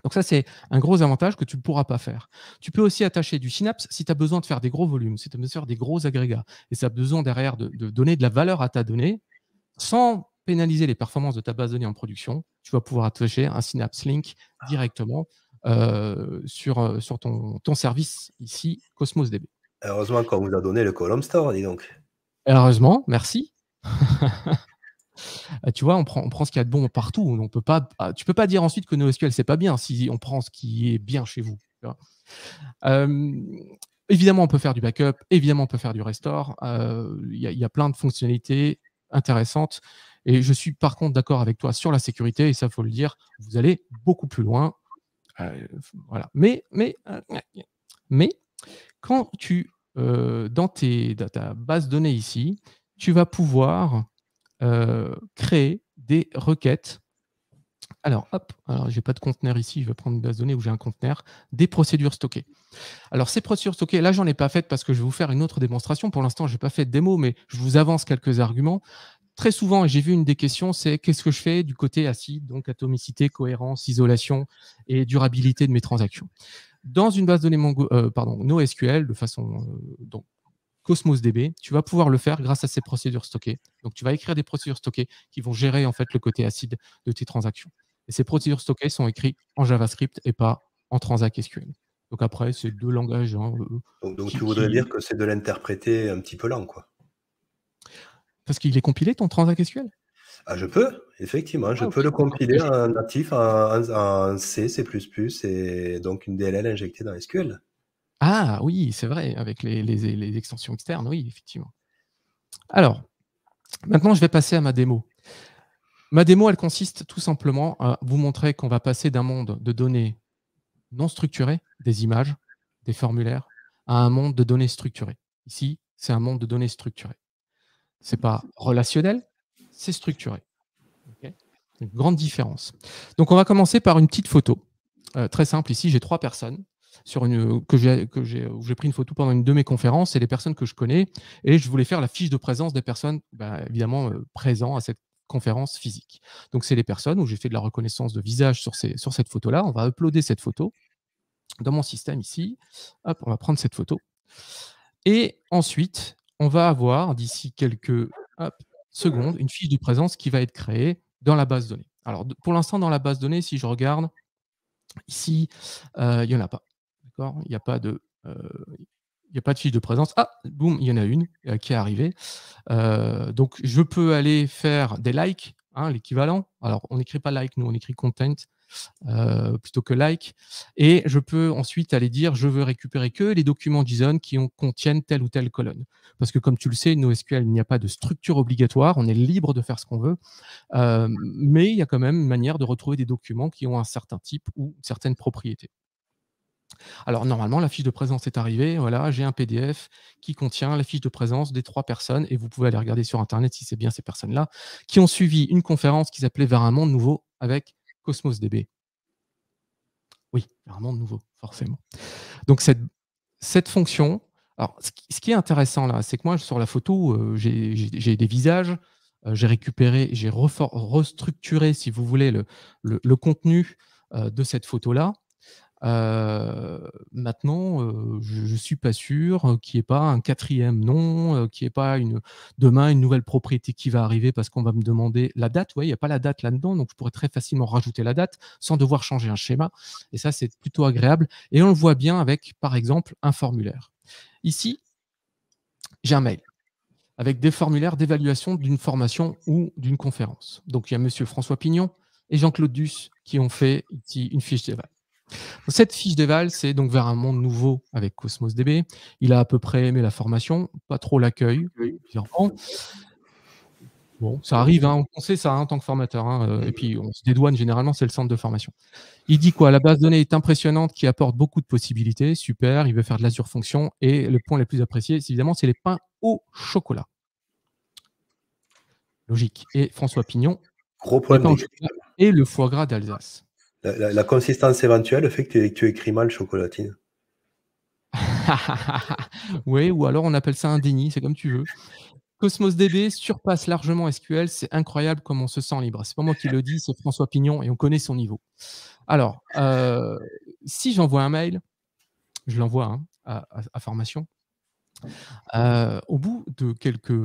Donc ça, c'est un gros avantage que tu ne pourras pas faire. Tu peux aussi attacher du Synapse si tu as besoin de faire des gros volumes, si tu as besoin de faire des gros agrégats, et ça a besoin derrière de, donner de la valeur à ta donnée sans pénaliser les performances de ta base de données en production, tu vas pouvoir attacher un Synapse Link directement euh, sur, euh, sur ton, ton, service ici, Cosmos DB. Heureusement qu'on vous a donné le column store, dis donc. Heureusement, merci. Ah, tu vois, on prend, on prend ce qu'il y a de bon partout. On peut pas, ah, tu peux pas dire ensuite que NoSQL, c'est pas bien si on prend ce qui est bien chez vous. évidemment, on peut faire du backup, évidemment, on peut faire du restore. Euh, il y, a plein de fonctionnalités intéressantes. Et je suis par contre d'accord avec toi sur la sécurité, et ça, faut le dire, vous allez beaucoup plus loin. Euh, voilà. Mais, mais, euh, mais, quand tu, dans, tes, dans ta base données ici, tu vas pouvoir euh, créer des requêtes. Alors, hop, alors j'ai pas de conteneur ici, je vais prendre une base de données où j'ai un conteneur, des procédures stockées. Alors, ces procédures stockées, là, j'en ai pas faites parce que je vais vous faire une autre démonstration. Pour l'instant, je n'ai pas fait de démo, mais je vous avance quelques arguments. Très souvent, j'ai vu une des questions, c'est qu'est-ce que je fais du côté acide, donc atomicité, cohérence, isolation et durabilité de mes transactions dans une base de données Mongo, euh, pardon, NoSQL de façon euh, donc Cosmos DB, tu vas pouvoir le faire grâce à ces procédures stockées. Donc, tu vas écrire des procédures stockées qui vont gérer en fait le côté acide de tes transactions. Et ces procédures stockées sont écrites en JavaScript et pas en Transact SQL. Donc après, c'est deux langages. Hein, euh, donc, tu voudrais dire que c'est de l'interpréter un petit peu lent, quoi. Parce qu'il est compilé ton Transact SQL ah, je peux, effectivement, je ah, peux le compiler en natif, en C, C++ et donc une DLL injectée dans SQL. Ah oui, c'est vrai, avec les, extensions externes, oui, effectivement. Alors, maintenant, je vais passer à ma démo. Ma démo, elle consiste tout simplement à vous montrer qu'on va passer d'un monde de données non structurées, des images, des formulaires, à un monde de données structurées. Ici, c'est un monde de données structurées. Ce n'est pas relationnel, c'est structuré. C'est une grande différence. Donc, on va commencer par une petite photo. Euh, très simple, ici, j'ai trois personnes sur une, que j'ai, j'ai, où j'ai pris une photo pendant une de mes conférences et les personnes que je connais. Et je voulais faire la fiche de présence des personnes, bah, évidemment, euh, présentes à cette conférence physique. Donc, c'est les personnes où j'ai fait de la reconnaissance de visage sur, ces, sur cette photo-là. On va uploader cette photo dans mon système ici. on va prendre cette photo. Et ensuite, on va avoir d'ici quelques secondes une fiche de présence qui va être créée dans la base donnée. Alors, pour l'instant, dans la base donnée, si je regarde, Ici, euh, il n'y en a pas. Il n'y a pas de. il n'y a pas de fiche de présence. Ah, boum, il y en a une euh, qui est arrivée. donc, je peux aller faire des likes, hein, l'équivalent. Alors, on n'écrit pas like, nous, on écrit content. plutôt que like. Et je peux ensuite aller dire je veux récupérer que les documents JSON qui ont, contiennent telle ou telle colonne. Parce que comme tu le sais, NoSQL, il n'y a pas de structure obligatoire, on est libre de faire ce qu'on veut, mais il y a quand même une manière de retrouver des documents qui ont un certain type ou certaines propriétés. Alors normalement, la fiche de présence est arrivée. Voilà, j'ai un PDF qui contient la fiche de présence des trois personnes et vous pouvez aller regarder sur Internet si c'est bien ces personnes-là qui ont suivi une conférence qui s'appelait Vers un monde nouveau avec Cosmos DB. Oui, vers un monde nouveau, forcément. Donc cette, cette fonction, alors ce qui, est intéressant là, c'est que moi sur la photo, euh, j'ai des visages, euh, j'ai récupéré, j'ai restructuré, si vous voulez, le, contenu euh, de cette photo-là. Euh, maintenant, euh, je ne suis pas sûr euh, qu'il n'y ait pas un quatrième nom, qu'il n'y ait pas une, demain une nouvelle propriété qui va arriver parce qu'on va me demander la date. Oui, il n'y a pas la date là-dedans, donc je pourrais très facilement rajouter la date sans devoir changer un schéma. Et ça, c'est plutôt agréable. Et on le voit bien avec, par exemple, un formulaire. Ici, j'ai un mail avec des formulaires d'évaluation d'une formation ou d'une conférence. Donc, il y a M. François Pignon et Jean-Claude Duss qui ont fait ici une fiche d'évaluation. Cette fiche d'Eval, c'est donc vers un monde nouveau avec Cosmos DB. Il a à peu près aimé la formation, pas trop l'accueil. Bon, ça arrive, hein. on sait ça hein, en tant que formateur. Hein, euh, et puis on se dédouane généralement, c'est le centre de formation. Il dit quoi La base de données est impressionnante qui apporte beaucoup de possibilités. Super, il veut faire de la Fonction. Et le point le plus apprécié, évidemment, c'est les pains au chocolat. Logique. Et François Pignon. Gros Et le foie gras d'Alsace. La, consistance éventuelle fait que tu, écris mal chocolatine. oui, ou alors on appelle ça un déni, c'est comme tu veux. Cosmos DB surpasse largement SQL, c'est incroyable comme on se sent libre. C'est pas moi qui le dis, c'est François Pignon et on connaît son niveau. Alors, euh, si j'envoie un mail, je l'envoie hein, à, formation. Euh, au bout de quelques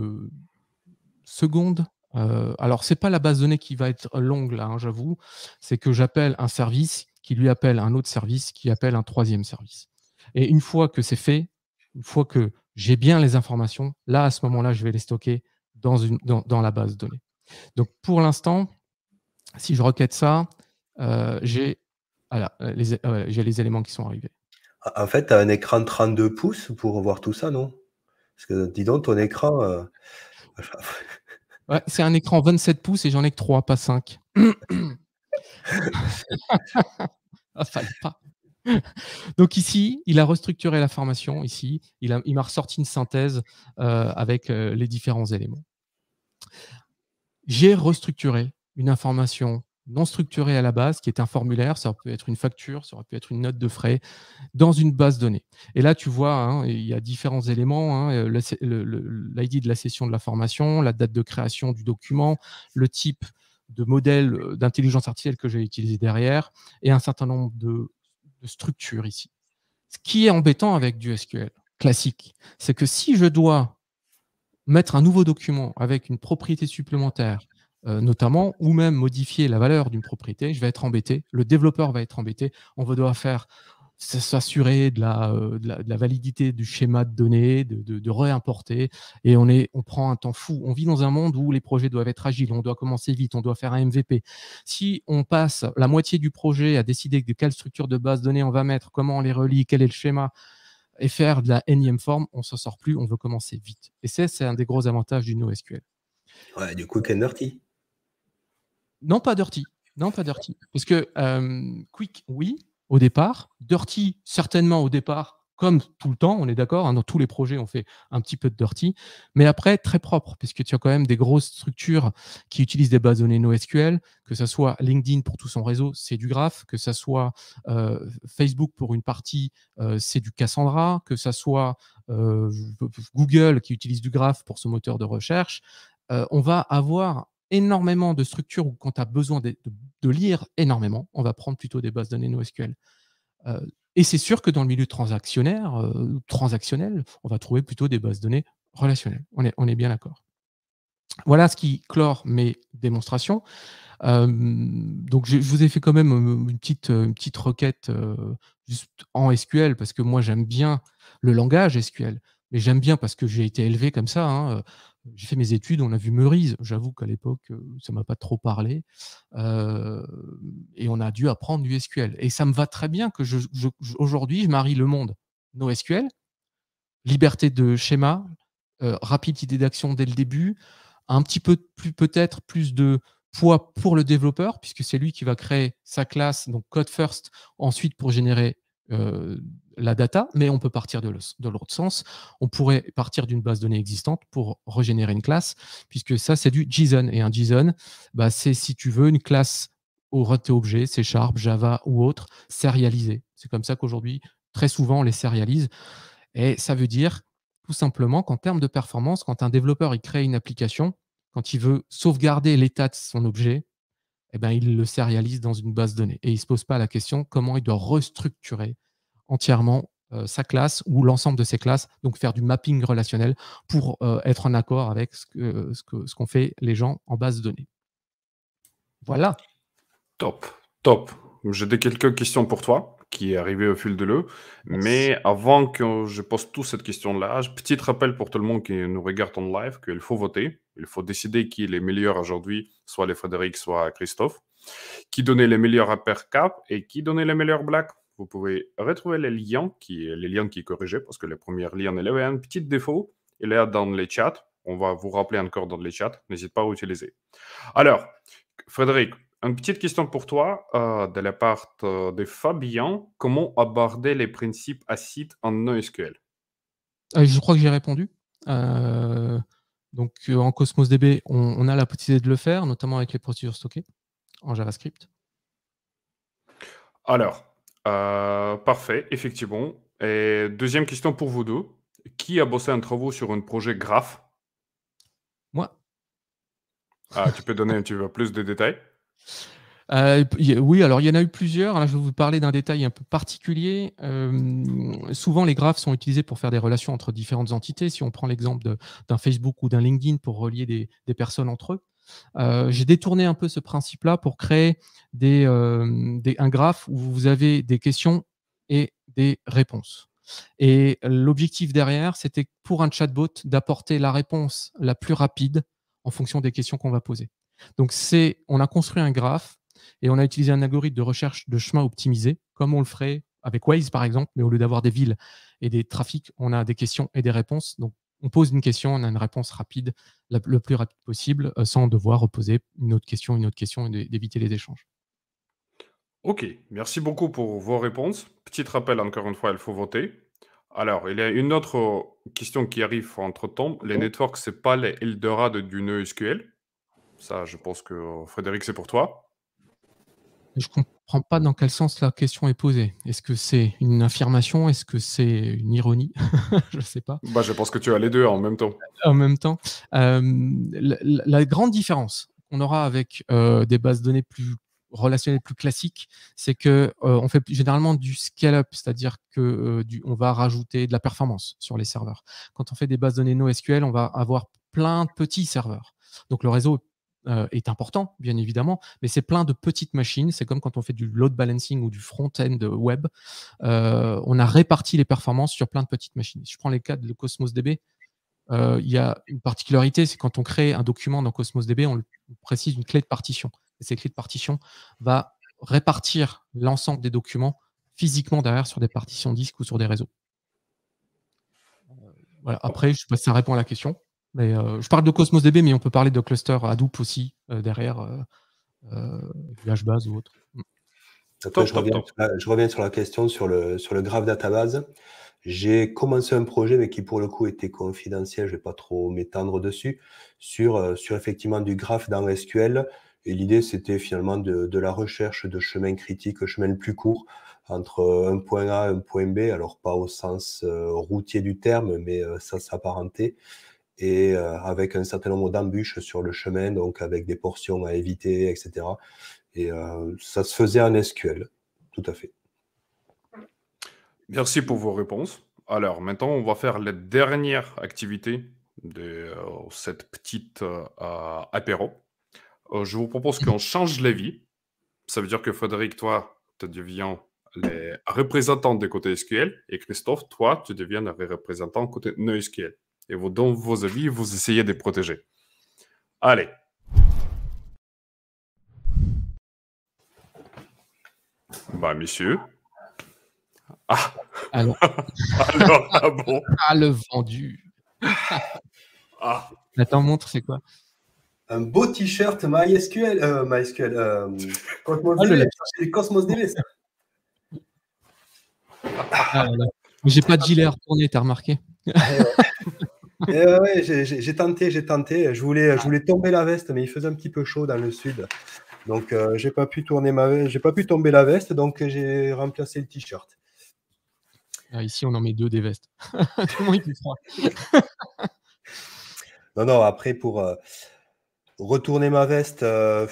secondes, euh, alors, ce n'est pas la base de données qui va être longue, là, hein, j'avoue. C'est que j'appelle un service qui lui appelle un autre service qui appelle un troisième service. Et une fois que c'est fait, une fois que j'ai bien les informations, là, à ce moment-là, je vais les stocker dans, la base de données. Donc, pour l'instant, si je requête ça, euh, ah euh, j'ai les, éléments qui sont arrivés. En fait, tu as un écran de 32 pouces pour voir tout ça, non Parce que dis donc, ton écran c'est un écran 27 pouces et j'en ai que 3, pas 5. Ah, pas. Donc ici, il a restructuré la formation. Ici, il m'a ressorti une synthèse euh, avec euh, les différents éléments. J'ai restructuré une information non structuré à la base, qui est un formulaire, ça peut être une facture, ça pu être une note de frais, dans une base donnée. Et là, tu vois, hein, il y a différents éléments, hein, euh, l'ID de la session de la formation, la date de création du document, le type de modèle euh, d'intelligence artificielle que j'ai utilisé derrière, et un certain nombre de, de structures ici. Ce qui est embêtant avec du SQL classique, c'est que si je dois mettre un nouveau document avec une propriété supplémentaire, euh, notamment, ou même modifier la valeur d'une propriété, je vais être embêté, le développeur va être embêté, on va devoir faire s'assurer euh, de, la, validité du schéma de données, de, de, réimporter, et on, est, on prend un temps fou. On vit dans un monde où les projets doivent être agiles, on doit commencer vite, on doit faire un MVP. Si on passe la moitié du projet à décider de quelle structure de base données on va mettre, comment on les relie, quel est le schéma, et faire de la énième forme, on ne s'en sort plus, on veut commencer vite. Et c'est un des gros avantages du NoSQL. Ouais, du coup, and non, pas Dirty. Non, pas Dirty. Parce que euh, Quick, oui, au départ. Dirty, certainement au départ, comme tout le temps, on est d'accord, hein, dans tous les projets, on fait un petit peu de dirty, mais après, très propre, puisque tu as quand même des grosses structures qui utilisent des bases données NoSQL, que ce soit LinkedIn pour tout son réseau, c'est du graphe, que ce soit euh, Facebook pour une partie, euh, c'est du Cassandra, que ça soit Google qui utilise du graph pour son moteur de recherche. on va avoir énormément de structures ou quand tu as besoin de, lire énormément, on va prendre plutôt des bases de données NoSQL. Euh, et c'est sûr que dans le milieu transactionnaire, euh, transactionnel, on va trouver plutôt des bases de données relationnelles. On est, bien d'accord. Voilà ce qui clore mes démonstrations. Euh, donc, je, vous ai fait quand même une petite, une petite requête juste en SQL parce que moi, j'aime bien le langage SQL mais j'aime bien parce que j'ai été élevé comme ça. Hein, euh, j'ai fait mes études, on a vu Meurise. J'avoue qu'à l'époque, euh, ça m'a pas trop parlé. Euh, et on a dû apprendre du SQL. Et ça me va très bien que je, aujourd'hui, je marie le monde. NoSQL, liberté de schéma, rapide rapidité d'action dès le début, un petit peu plus peut-être plus de poids pour le développeur, puisque c'est lui qui va créer sa classe, donc code first, ensuite pour générer la data, mais on peut partir de l'autre sens. On pourrait partir d'une base de données existante pour régénérer une classe, puisque ça, c'est du JSON. Et un JSON, bah, c'est, si tu veux, une classe au orientée objet, C Sharp, Java ou autre, sérialisée. C'est comme ça qu'aujourd'hui, très souvent, on les sérialise. Et ça veut dire tout simplement qu'en termes de performance, quand un développeur il crée une application, quand il veut sauvegarder l'état de son objet, eh ben, il le sérialise dans une base de données. Et il ne se pose pas la question comment il doit restructurer entièrement euh, sa classe ou l'ensemble de ses classes, donc faire du mapping relationnel pour euh, être en accord avec ce qu'ont que, ce fait les gens en base de données. Voilà. Top, top. J'ai quelques questions pour toi qui est arrivé au fil de l'eau. Mais avant que je pose toute cette question-là, petit rappel pour tout le monde qui nous regarde en live qu'il faut voter. Il faut décider qui est les meilleurs aujourd'hui, soit les Frédéric, soit Christophe. Qui donnait les meilleurs à Cap, et qui donnait les meilleurs black vous pouvez retrouver les liens qui, les liens qui parce que les premier lien il avait un petit défaut. Il est dans les chats. On va vous rappeler encore dans les chats. N'hésite pas à utiliser. Alors, Frédéric, une petite question pour toi euh, de la part euh, de Fabien. Comment aborder les principes ACID en NoSQL euh, Je crois que j'ai répondu. donc en Cosmos DB, on, on, a la possibilité de le faire, notamment avec les procédures stockées en JavaScript. Alors, euh, parfait, effectivement. Et deuxième question pour vous deux. Qui a bossé un travaux sur un projet Graph Moi. Ah, tu peux donner un petit peu plus de détails euh, oui, alors il y en a eu plusieurs. je vais vous parler d'un détail un peu particulier. Euh, souvent, les graphes sont utilisés pour faire des relations entre différentes entités. Si on prend l'exemple d'un Facebook ou d'un LinkedIn pour relier des personnes entre eux, euh, j'ai détourné un peu ce principe-là pour créer euh, un graphe où vous avez des questions et des réponses. Et l'objectif derrière, c'était pour un chatbot d'apporter la réponse la plus rapide en fonction des questions qu'on va poser. Donc, on a construit un graphe et on a utilisé un algorithme de recherche de chemin optimisé, comme on le ferait avec Waze, par exemple, mais au lieu d'avoir des villes et des trafics, on a des questions et des réponses on pose une question, on a une réponse rapide, le plus rapide possible, euh, sans devoir reposer une autre question, une autre question, et d'éviter les échanges. Ok, merci beaucoup pour vos réponses. Petit rappel, encore une fois, il faut voter. Alors, il y a une autre euh, question qui arrive entre-temps. Les networks, ce n'est pas les Eldorado du e SQL. Ça, je pense que Frédéric, c'est pour toi. Je comprends comprends pas dans quel sens la question est posée. Est-ce que c'est une affirmation Est-ce que c'est une ironie Je ne sais pas. Bah, je pense que tu as les deux en même temps. En même temps. Euh, la, grande différence qu'on aura avec euh, des bases de données plus relationnelles, plus classiques, c'est que euh, on fait généralement du scale-up, c'est-à-dire que on va rajouter de la performance sur les serveurs. Quand on fait des bases de données NoSQL, on va avoir plein de petits serveurs. Donc le réseau euh, est important, bien évidemment, mais c'est plein de petites machines. C'est comme quand on fait du load balancing ou du front-end web. Euh, on a réparti les performances sur plein de petites machines. je prends les cas de Cosmos DB, euh, il y a une particularité, c'est quand on crée un document dans Cosmos DB, on précise une clé de partition. Et cette clé de partition va répartir l'ensemble des documents physiquement derrière sur des partitions disques ou sur des réseaux. Après, je ne sais pas si ça répond à la question. Euh, je parle de Cosmos DB, mais on peut parler de cluster Hadoop aussi euh, derrière, euh, base ou autre. Mm. je, reviens, sur la question sur le, sur le Graph Database. J'ai commencé un projet, mais qui pour le coup était confidentiel, je ne vais pas trop m'étendre dessus, sur, sur effectivement du graphe dans SQL. Et l'idée, c'était finalement de, la recherche de chemins critiques, chemin le plus court entre un point A et un point B, alors pas au sens routier du terme, mais sans ça s'apparentait et euh, avec un certain nombre d'embûches sur le chemin, donc avec des portions à éviter, etc. Et euh, ça se faisait en SQL, tout à fait. Merci pour vos réponses. Alors maintenant, on va faire la dernière activité de euh, cette petite apéro. je vous propose qu'on change la vie. Ça veut dire que Frédéric, toi, tu deviens les représentants des côtés SQL et Christophe, toi, tu deviens le représentant côté NoSQL et dont vos avis, vous essayez de protéger. Allez. Bah, monsieur. Ah. Alors. ah bon. Ah, le vendu. ah. Attends, montre, c'est quoi un beau t-shirt MySQL, euh, MySQL, euh, Cosmos ah, DB, le... Ah, J'ai pas de gilet à retourner, t'as remarqué ah, eh j'ai tenté, j'ai tenté. Je voulais, je voulais tomber la veste, mais il faisait un petit peu chaud dans le sud. Donc, euh, j'ai pas pu tourner ma j'ai pas pu tomber la veste, donc j'ai remplacé le t-shirt. Ah, ici, on en met deux des vestes. monde il fait froid Non, non, après, pour euh, retourner ma veste, euh,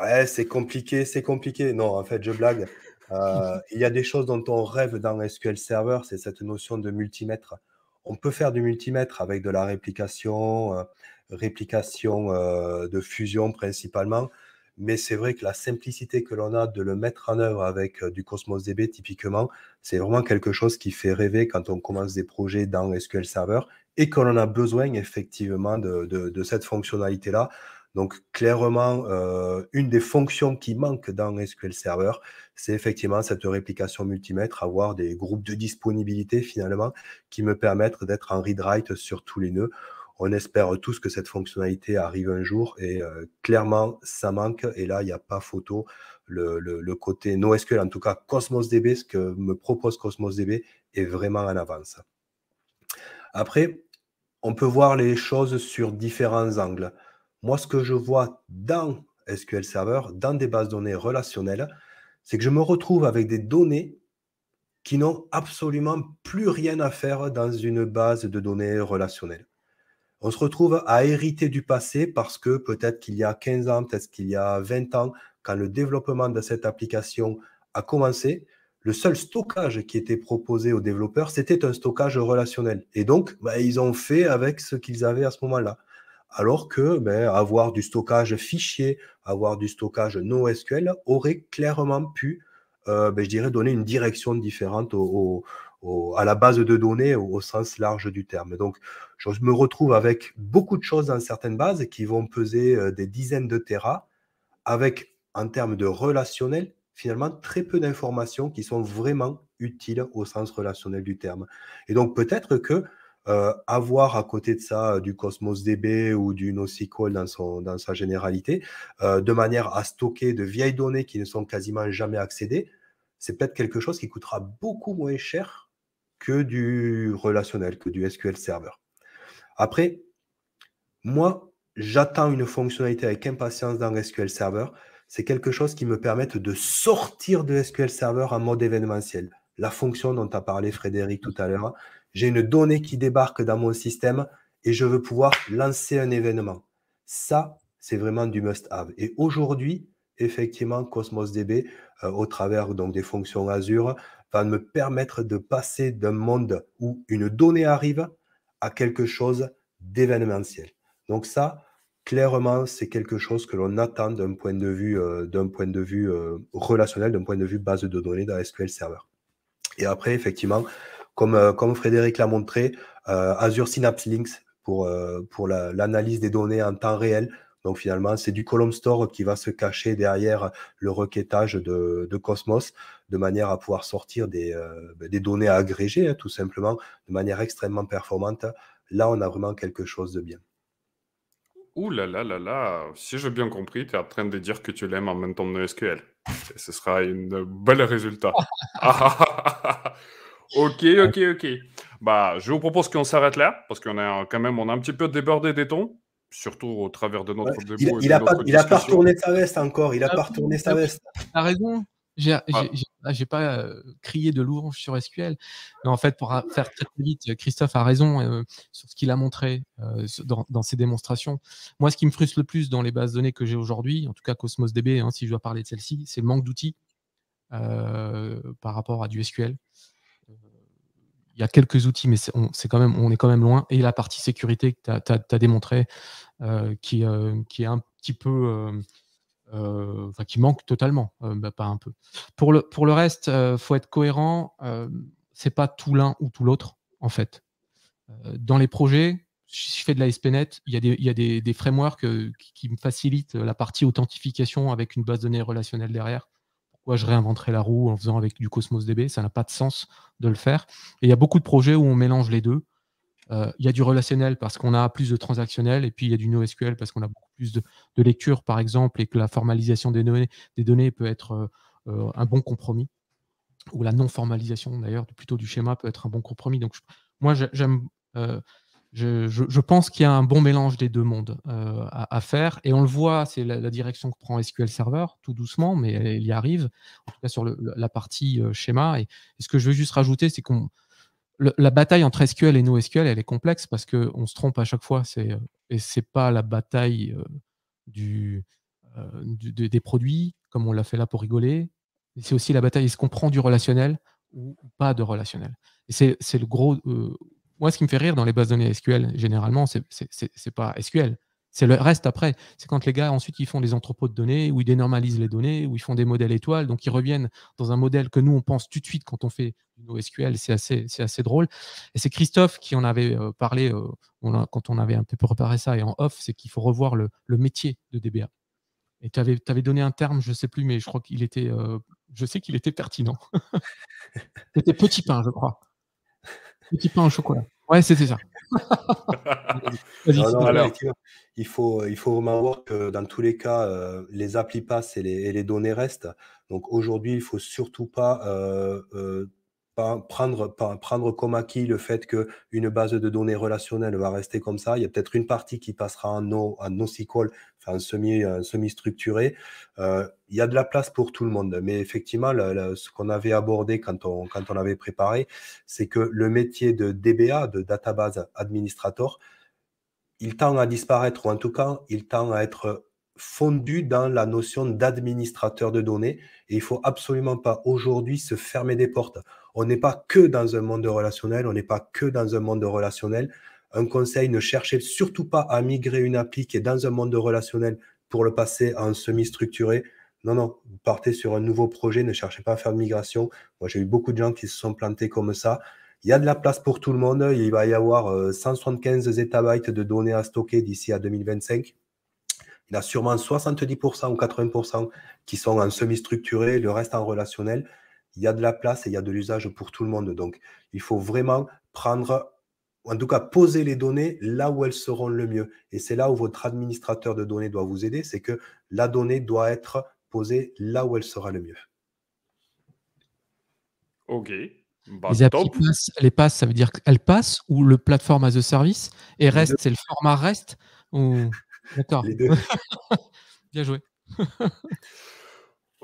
ouais, c'est compliqué, c'est compliqué. Non, en fait, je blague. il y a des choses dont on rêve dans SQL Server, c'est cette notion de multimètre on peut faire du multimètre avec de la réplication, euh, réplication euh, de fusion principalement, mais c'est vrai que la simplicité que l'on a de le mettre en œuvre avec euh, du Cosmos DB typiquement, c'est vraiment quelque chose qui fait rêver quand on commence des projets dans SQL Server et qu'on en a besoin effectivement de cette fonctionnalité-là. Donc clairement, euh, une des fonctions qui manque dans SQL Server, c'est effectivement cette réplication multimètre, avoir des groupes de disponibilité finalement qui me permettent d'être en read-write sur tous les nœuds. On espère tous que cette fonctionnalité arrive un jour et euh, clairement, ça manque. Et là, il n'y a pas photo. Le, le, côté NoSQL, en tout cas Cosmos DB, ce que me propose Cosmos DB, est vraiment en avance. Après, on peut voir les choses sur différents angles. Moi, ce que je vois dans SQL Server, dans des bases de données relationnelles, c'est que je me retrouve avec des données qui n'ont absolument plus rien à faire dans une base de données relationnelle. On se retrouve à hériter du passé parce que peut-être qu'il y a 15 ans, peut-être qu'il y a 20 ans, quand le développement de cette application a commencé, le seul stockage qui était proposé aux développeurs, c'était un stockage relationnel. Et donc, bah, ils ont fait avec ce qu'ils avaient à ce moment-là alors que ben, avoir du stockage fichier, avoir du stockage NoSQL aurait clairement pu, euh, ben, je dirais, donner une direction différente à la base de données au, au, sens large du terme. Donc, je me retrouve avec beaucoup de choses dans certaines bases qui vont peser euh, des dizaines de terras, avec, en termes de relationnel, finalement très peu d'informations qui sont vraiment utiles au sens relationnel du terme. Et donc, peut-être que euh, avoir à côté de ça euh, du Cosmos DB ou du NoSQL dans, dans sa généralité, euh, de manière à stocker de vieilles données qui ne sont quasiment jamais accédées, c'est peut-être quelque chose qui coûtera beaucoup moins cher que du relationnel, que du SQL Server. Après, moi, j'attends une fonctionnalité avec impatience dans SQL Server. C'est quelque chose qui me permette de sortir de SQL Server en mode événementiel. La fonction dont a parlé Frédéric tout à l'heure, j'ai une donnée qui débarque dans mon système et je veux pouvoir lancer un événement. Ça, c'est vraiment du must-have. Et aujourd'hui, effectivement, Cosmos DB, euh, au travers donc, des fonctions Azure, va me permettre de passer d'un monde où une donnée arrive à quelque chose d'événementiel. Donc ça, clairement, c'est quelque chose que l'on attend d'un point de vue, euh, d'un point de vue euh, relationnel, d'un point de vue base de données dans SQL Server. Et après, effectivement, euh, comme, Frédéric l'a montré, euh, Azure Synapse Links pour, euh, pour l'analyse des données en temps réel. Donc finalement, c'est du column store qui va se cacher derrière le requêtage de, Cosmos, de manière à pouvoir sortir des, données agrégées hein, tout simplement, de manière extrêmement performante. Là, on a vraiment quelque chose de bien. Ouh là là là là, si j'ai bien compris, tu es en train de dire que tu l'aimes en même temps de SQL. ce sera un bel résultat. Ok, ok, ok. Bah, je vous propose qu'on s'arrête là, parce qu'on a quand même on a un petit peu débordé des tons, surtout au travers de notre débat. Il n'a pas, retourné sa veste encore, il n'a ah pas retourné sa veste. a raison, j'ai n'ai ah. pas euh, crié de louange sur SQL. Mais en fait, pour faire très vite, Christophe a raison euh, sur ce qu'il a montré euh, dans, ses démonstrations. Moi, ce qui me frustre le plus dans les bases données que j'ai aujourd'hui, en tout cas Cosmos DB, hein, si je dois parler de celle-ci, c'est le manque d'outils par rapport à du SQL il y a quelques outils, mais on, est quand même, on est quand même loin. Et la partie sécurité que tu as, démontré, euh, euh, qui, est un petit peu. Euh, qui manque totalement, bah, pas un peu. Pour le, pour le reste, il faut être cohérent. Ce n'est pas tout l'un ou tout l'autre, en fait. dans les projets, si je fais de la SPNet, il y a des, il y a des, des frameworks qui, me facilitent la partie authentification avec une base de données relationnelle derrière je réinventerai la roue en faisant avec du Cosmos DB. Ça n'a pas de sens de le faire. Et il y a beaucoup de projets où on mélange les deux. Euh, il y a du relationnel parce qu'on a plus de transactionnel et puis il y a du NoSQL parce qu'on a beaucoup plus de, lecture, par exemple, et que la formalisation des données, peut être euh, euh, un bon compromis. Ou la non-formalisation, d'ailleurs, plutôt du schéma peut être un bon compromis. Donc, moi, j'aime je, pense qu'il y a un bon mélange des deux mondes euh, à, faire. Et on le voit, c'est la, direction que prend SQL Server, tout doucement, mais elle, y arrive, en tout cas sur la partie euh, schéma. Et, ce que je veux juste rajouter, c'est que la bataille entre SQL et NoSQL, elle est complexe parce qu'on se trompe à chaque fois. Euh, et ce n'est pas la bataille du, des produits, comme on l'a fait là pour rigoler. C'est aussi la bataille, est-ce qu'on prend du relationnel ou pas de relationnel. Et c'est, le gros moi, ce qui me fait rire dans les bases de données SQL, généralement, c'est pas SQL. C'est le reste après. C'est quand les gars, ensuite, ils font des entrepôts de données, où ils dénormalisent les données, où ils font des modèles étoiles. Donc, ils reviennent dans un modèle que nous, on pense tout de suite quand on fait du SQL. C'est assez, assez drôle. Et c'est Christophe qui en avait euh, parlé euh, on quand on avait un peu préparé ça et en off c'est qu'il faut revoir le, métier de DBA. Et tu avais, avais, donné un terme, je ne sais plus, mais je crois qu'il était. Euh, je sais qu'il était pertinent. C'était petit pain, je crois. Petit pain au chocolat. Ouais, c'était ça. il, faut, il faut vraiment voir que dans tous les cas, euh, les applis passent et les, données restent. Donc aujourd'hui, il ne faut surtout pas, euh, euh, prendre, prendre comme acquis le fait que une base de données relationnelle va rester comme ça. Il y a peut-être une partie qui passera en NoSQL, no un semi, structuré euh, il y a de la place pour tout le monde. Mais effectivement, ce qu'on avait abordé quand on, avait préparé, c'est que le métier de DBA, de Database Administrator, il tend à disparaître, ou en tout cas, il tend à être fondu dans la notion d'administrateur de données. Et il faut absolument pas aujourd'hui se fermer des portes. On n'est pas que dans un monde relationnel, on n'est pas que dans un monde relationnel. Un conseil, ne cherchez surtout pas à migrer une appli qui est dans un monde relationnel pour le passer en semi-structuré. Non, non, partez sur un nouveau projet, ne cherchez pas à faire de migration. Moi, j'ai eu beaucoup de gens qui se sont plantés comme ça. Il y a de la place pour tout le monde. Il va y avoir 175 euh, zettabytes de données à stocker d'ici à 2025. Il y a sûrement 70% ou 80% qui sont en semi-structuré, le reste en relationnel. Il y a de la place et il y a de l'usage pour tout le monde. Donc, il faut vraiment prendre en tout cas, poser les données là où elles seront le mieux. Et c'est là où votre administrateur de données doit vous aider, c'est que la donnée doit être posée là où elle sera le mieux. OK. Bah, les, elle passes, ça veut dire qu'elle passe ou le plateforme as a service et reste, c'est le format reste ou... D'accord. Bien joué.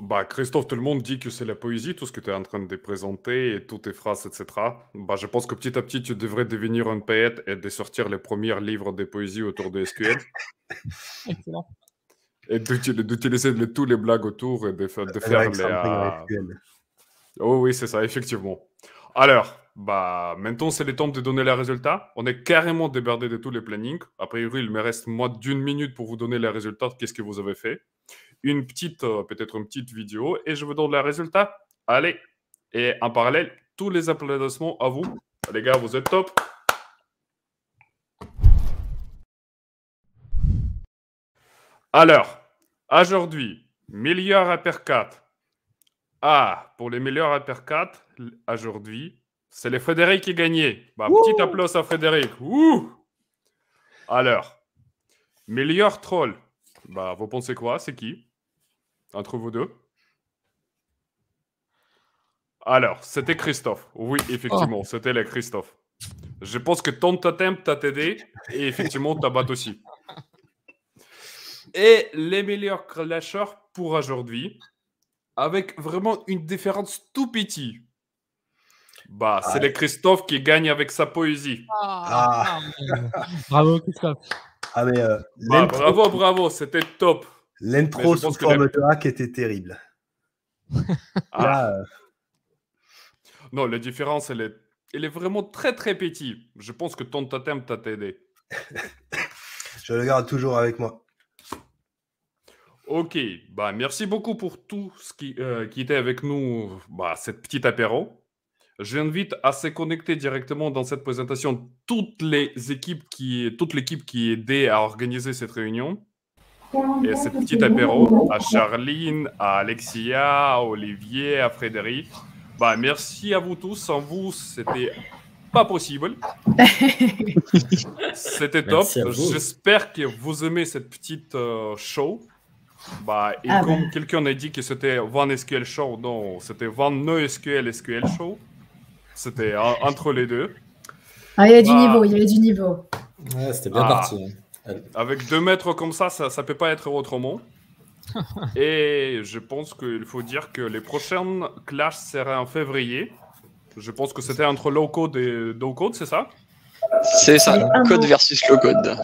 Bah, Christophe, tout le monde dit que c'est la poésie, tout ce que tu es en train de présenter, et toutes tes phrases, etc. Bah, je pense que petit à petit, tu devrais devenir un poète et de sortir les premiers livres de poésie autour de SQL. Excellent. Et d'utiliser toutes tous les blagues autour et de, faire les. Ah. Oh, oui, c'est ça, effectivement. Alors, bah, maintenant, c'est le temps de donner les résultats. On est carrément débordé de tous les plannings. A priori, il me reste moins d'une minute pour vous donner les résultats. Qu'est-ce que vous avez fait une petite, euh, peut-être une petite vidéo et je vous donne le résultat. Allez, et en parallèle, tous les applaudissements à vous. Les gars, vous êtes top. Alors, aujourd'hui, meilleur 4. Ah, pour les meilleurs 4, aujourd'hui, c'est les Frédéric qui gagné. Bah, petit applause à Frédéric. Ouh Alors, meilleur troll. Bah, vous pensez quoi C'est qui entre vous deux Alors, c'était Christophe. Oui, effectivement, ah. c'était les Christophe. Je pense que ton totem t'a aidé et effectivement ta battu aussi. Et les meilleurs clashers pour aujourd'hui, avec vraiment une différence tout petit. Bah, c'est les Christophe qui gagne avec sa poésie. bravo Christophe. Ah, ah. ah euh, bah, bravo, bravo, c'était top. L'intro sous forme de hack était terrible. ah. Euh, non, la différence, elle est... elle est vraiment très très petite. Je pense que ton totem t'a aidé. Je le garde toujours avec moi. Ok, bah, merci beaucoup pour tout ce qui, euh, était avec nous, bah, cette petite apéro. J'invite à se connecter directement dans cette présentation toutes les équipes qui, toute l'équipe qui aidé à organiser cette réunion. Et ce petit apéro à Charline, à Alexia, à Olivier, à Frédéric. Bah, merci à vous tous. Sans vous, c'était pas possible. c'était top. J'espère que vous aimez cette petite euh, show. Bah, et ah comme quelqu'un a dit que c'était van SQL Show, non, c'était van no e SQL Show. C'était entre les deux. Ah, il y a du bah, niveau, il y du niveau. c'était bien ah. parti. Hein. Avec deux mètres comme ça, ça ne peut pas être autrement. Et je pense qu'il faut dire que les prochaines clashs seraient en février. Je pense que c'était entre low code et no code, c'est ça C'est ça, ah code versus low code.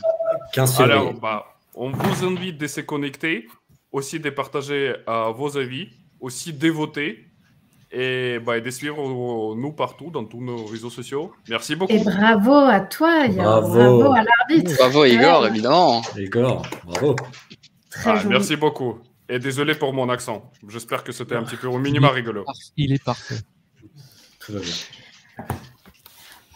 15 février. Alors, bah, on vous invite de se connecter, aussi de partager euh, vos avis, aussi de voter et, bah, de suivre euh, nous partout dans tous nos réseaux sociaux. Merci beaucoup. Et bravo à toi, bravo, bravo à l'arbitre. Bravo Igor, évidemment. Igor, bravo. Très ah, merci beaucoup. Et désolé pour mon accent. J'espère que c'était un petit peu au minimum rigolo. Il est parfait. très bien.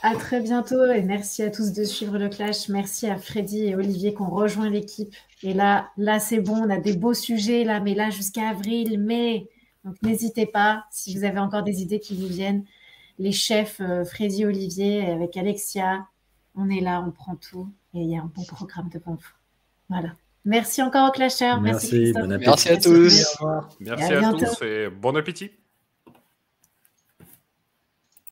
À très bientôt et merci à tous de suivre le clash. Merci à Freddy et Olivier qu'on rejoint l'équipe. Et là, là c'est bon, on a des beaux sujets là, mais là jusqu'à avril, mai, donc n'hésitez pas, si vous avez encore des idées qui vous viennent, les chefs euh, Olivier avec Alexia, on est là, on prend tout et il y a un bon programme de confort Voilà. Merci encore aux clashers. Merci, Merci, à tous. Merci, à, à tous et bon appétit.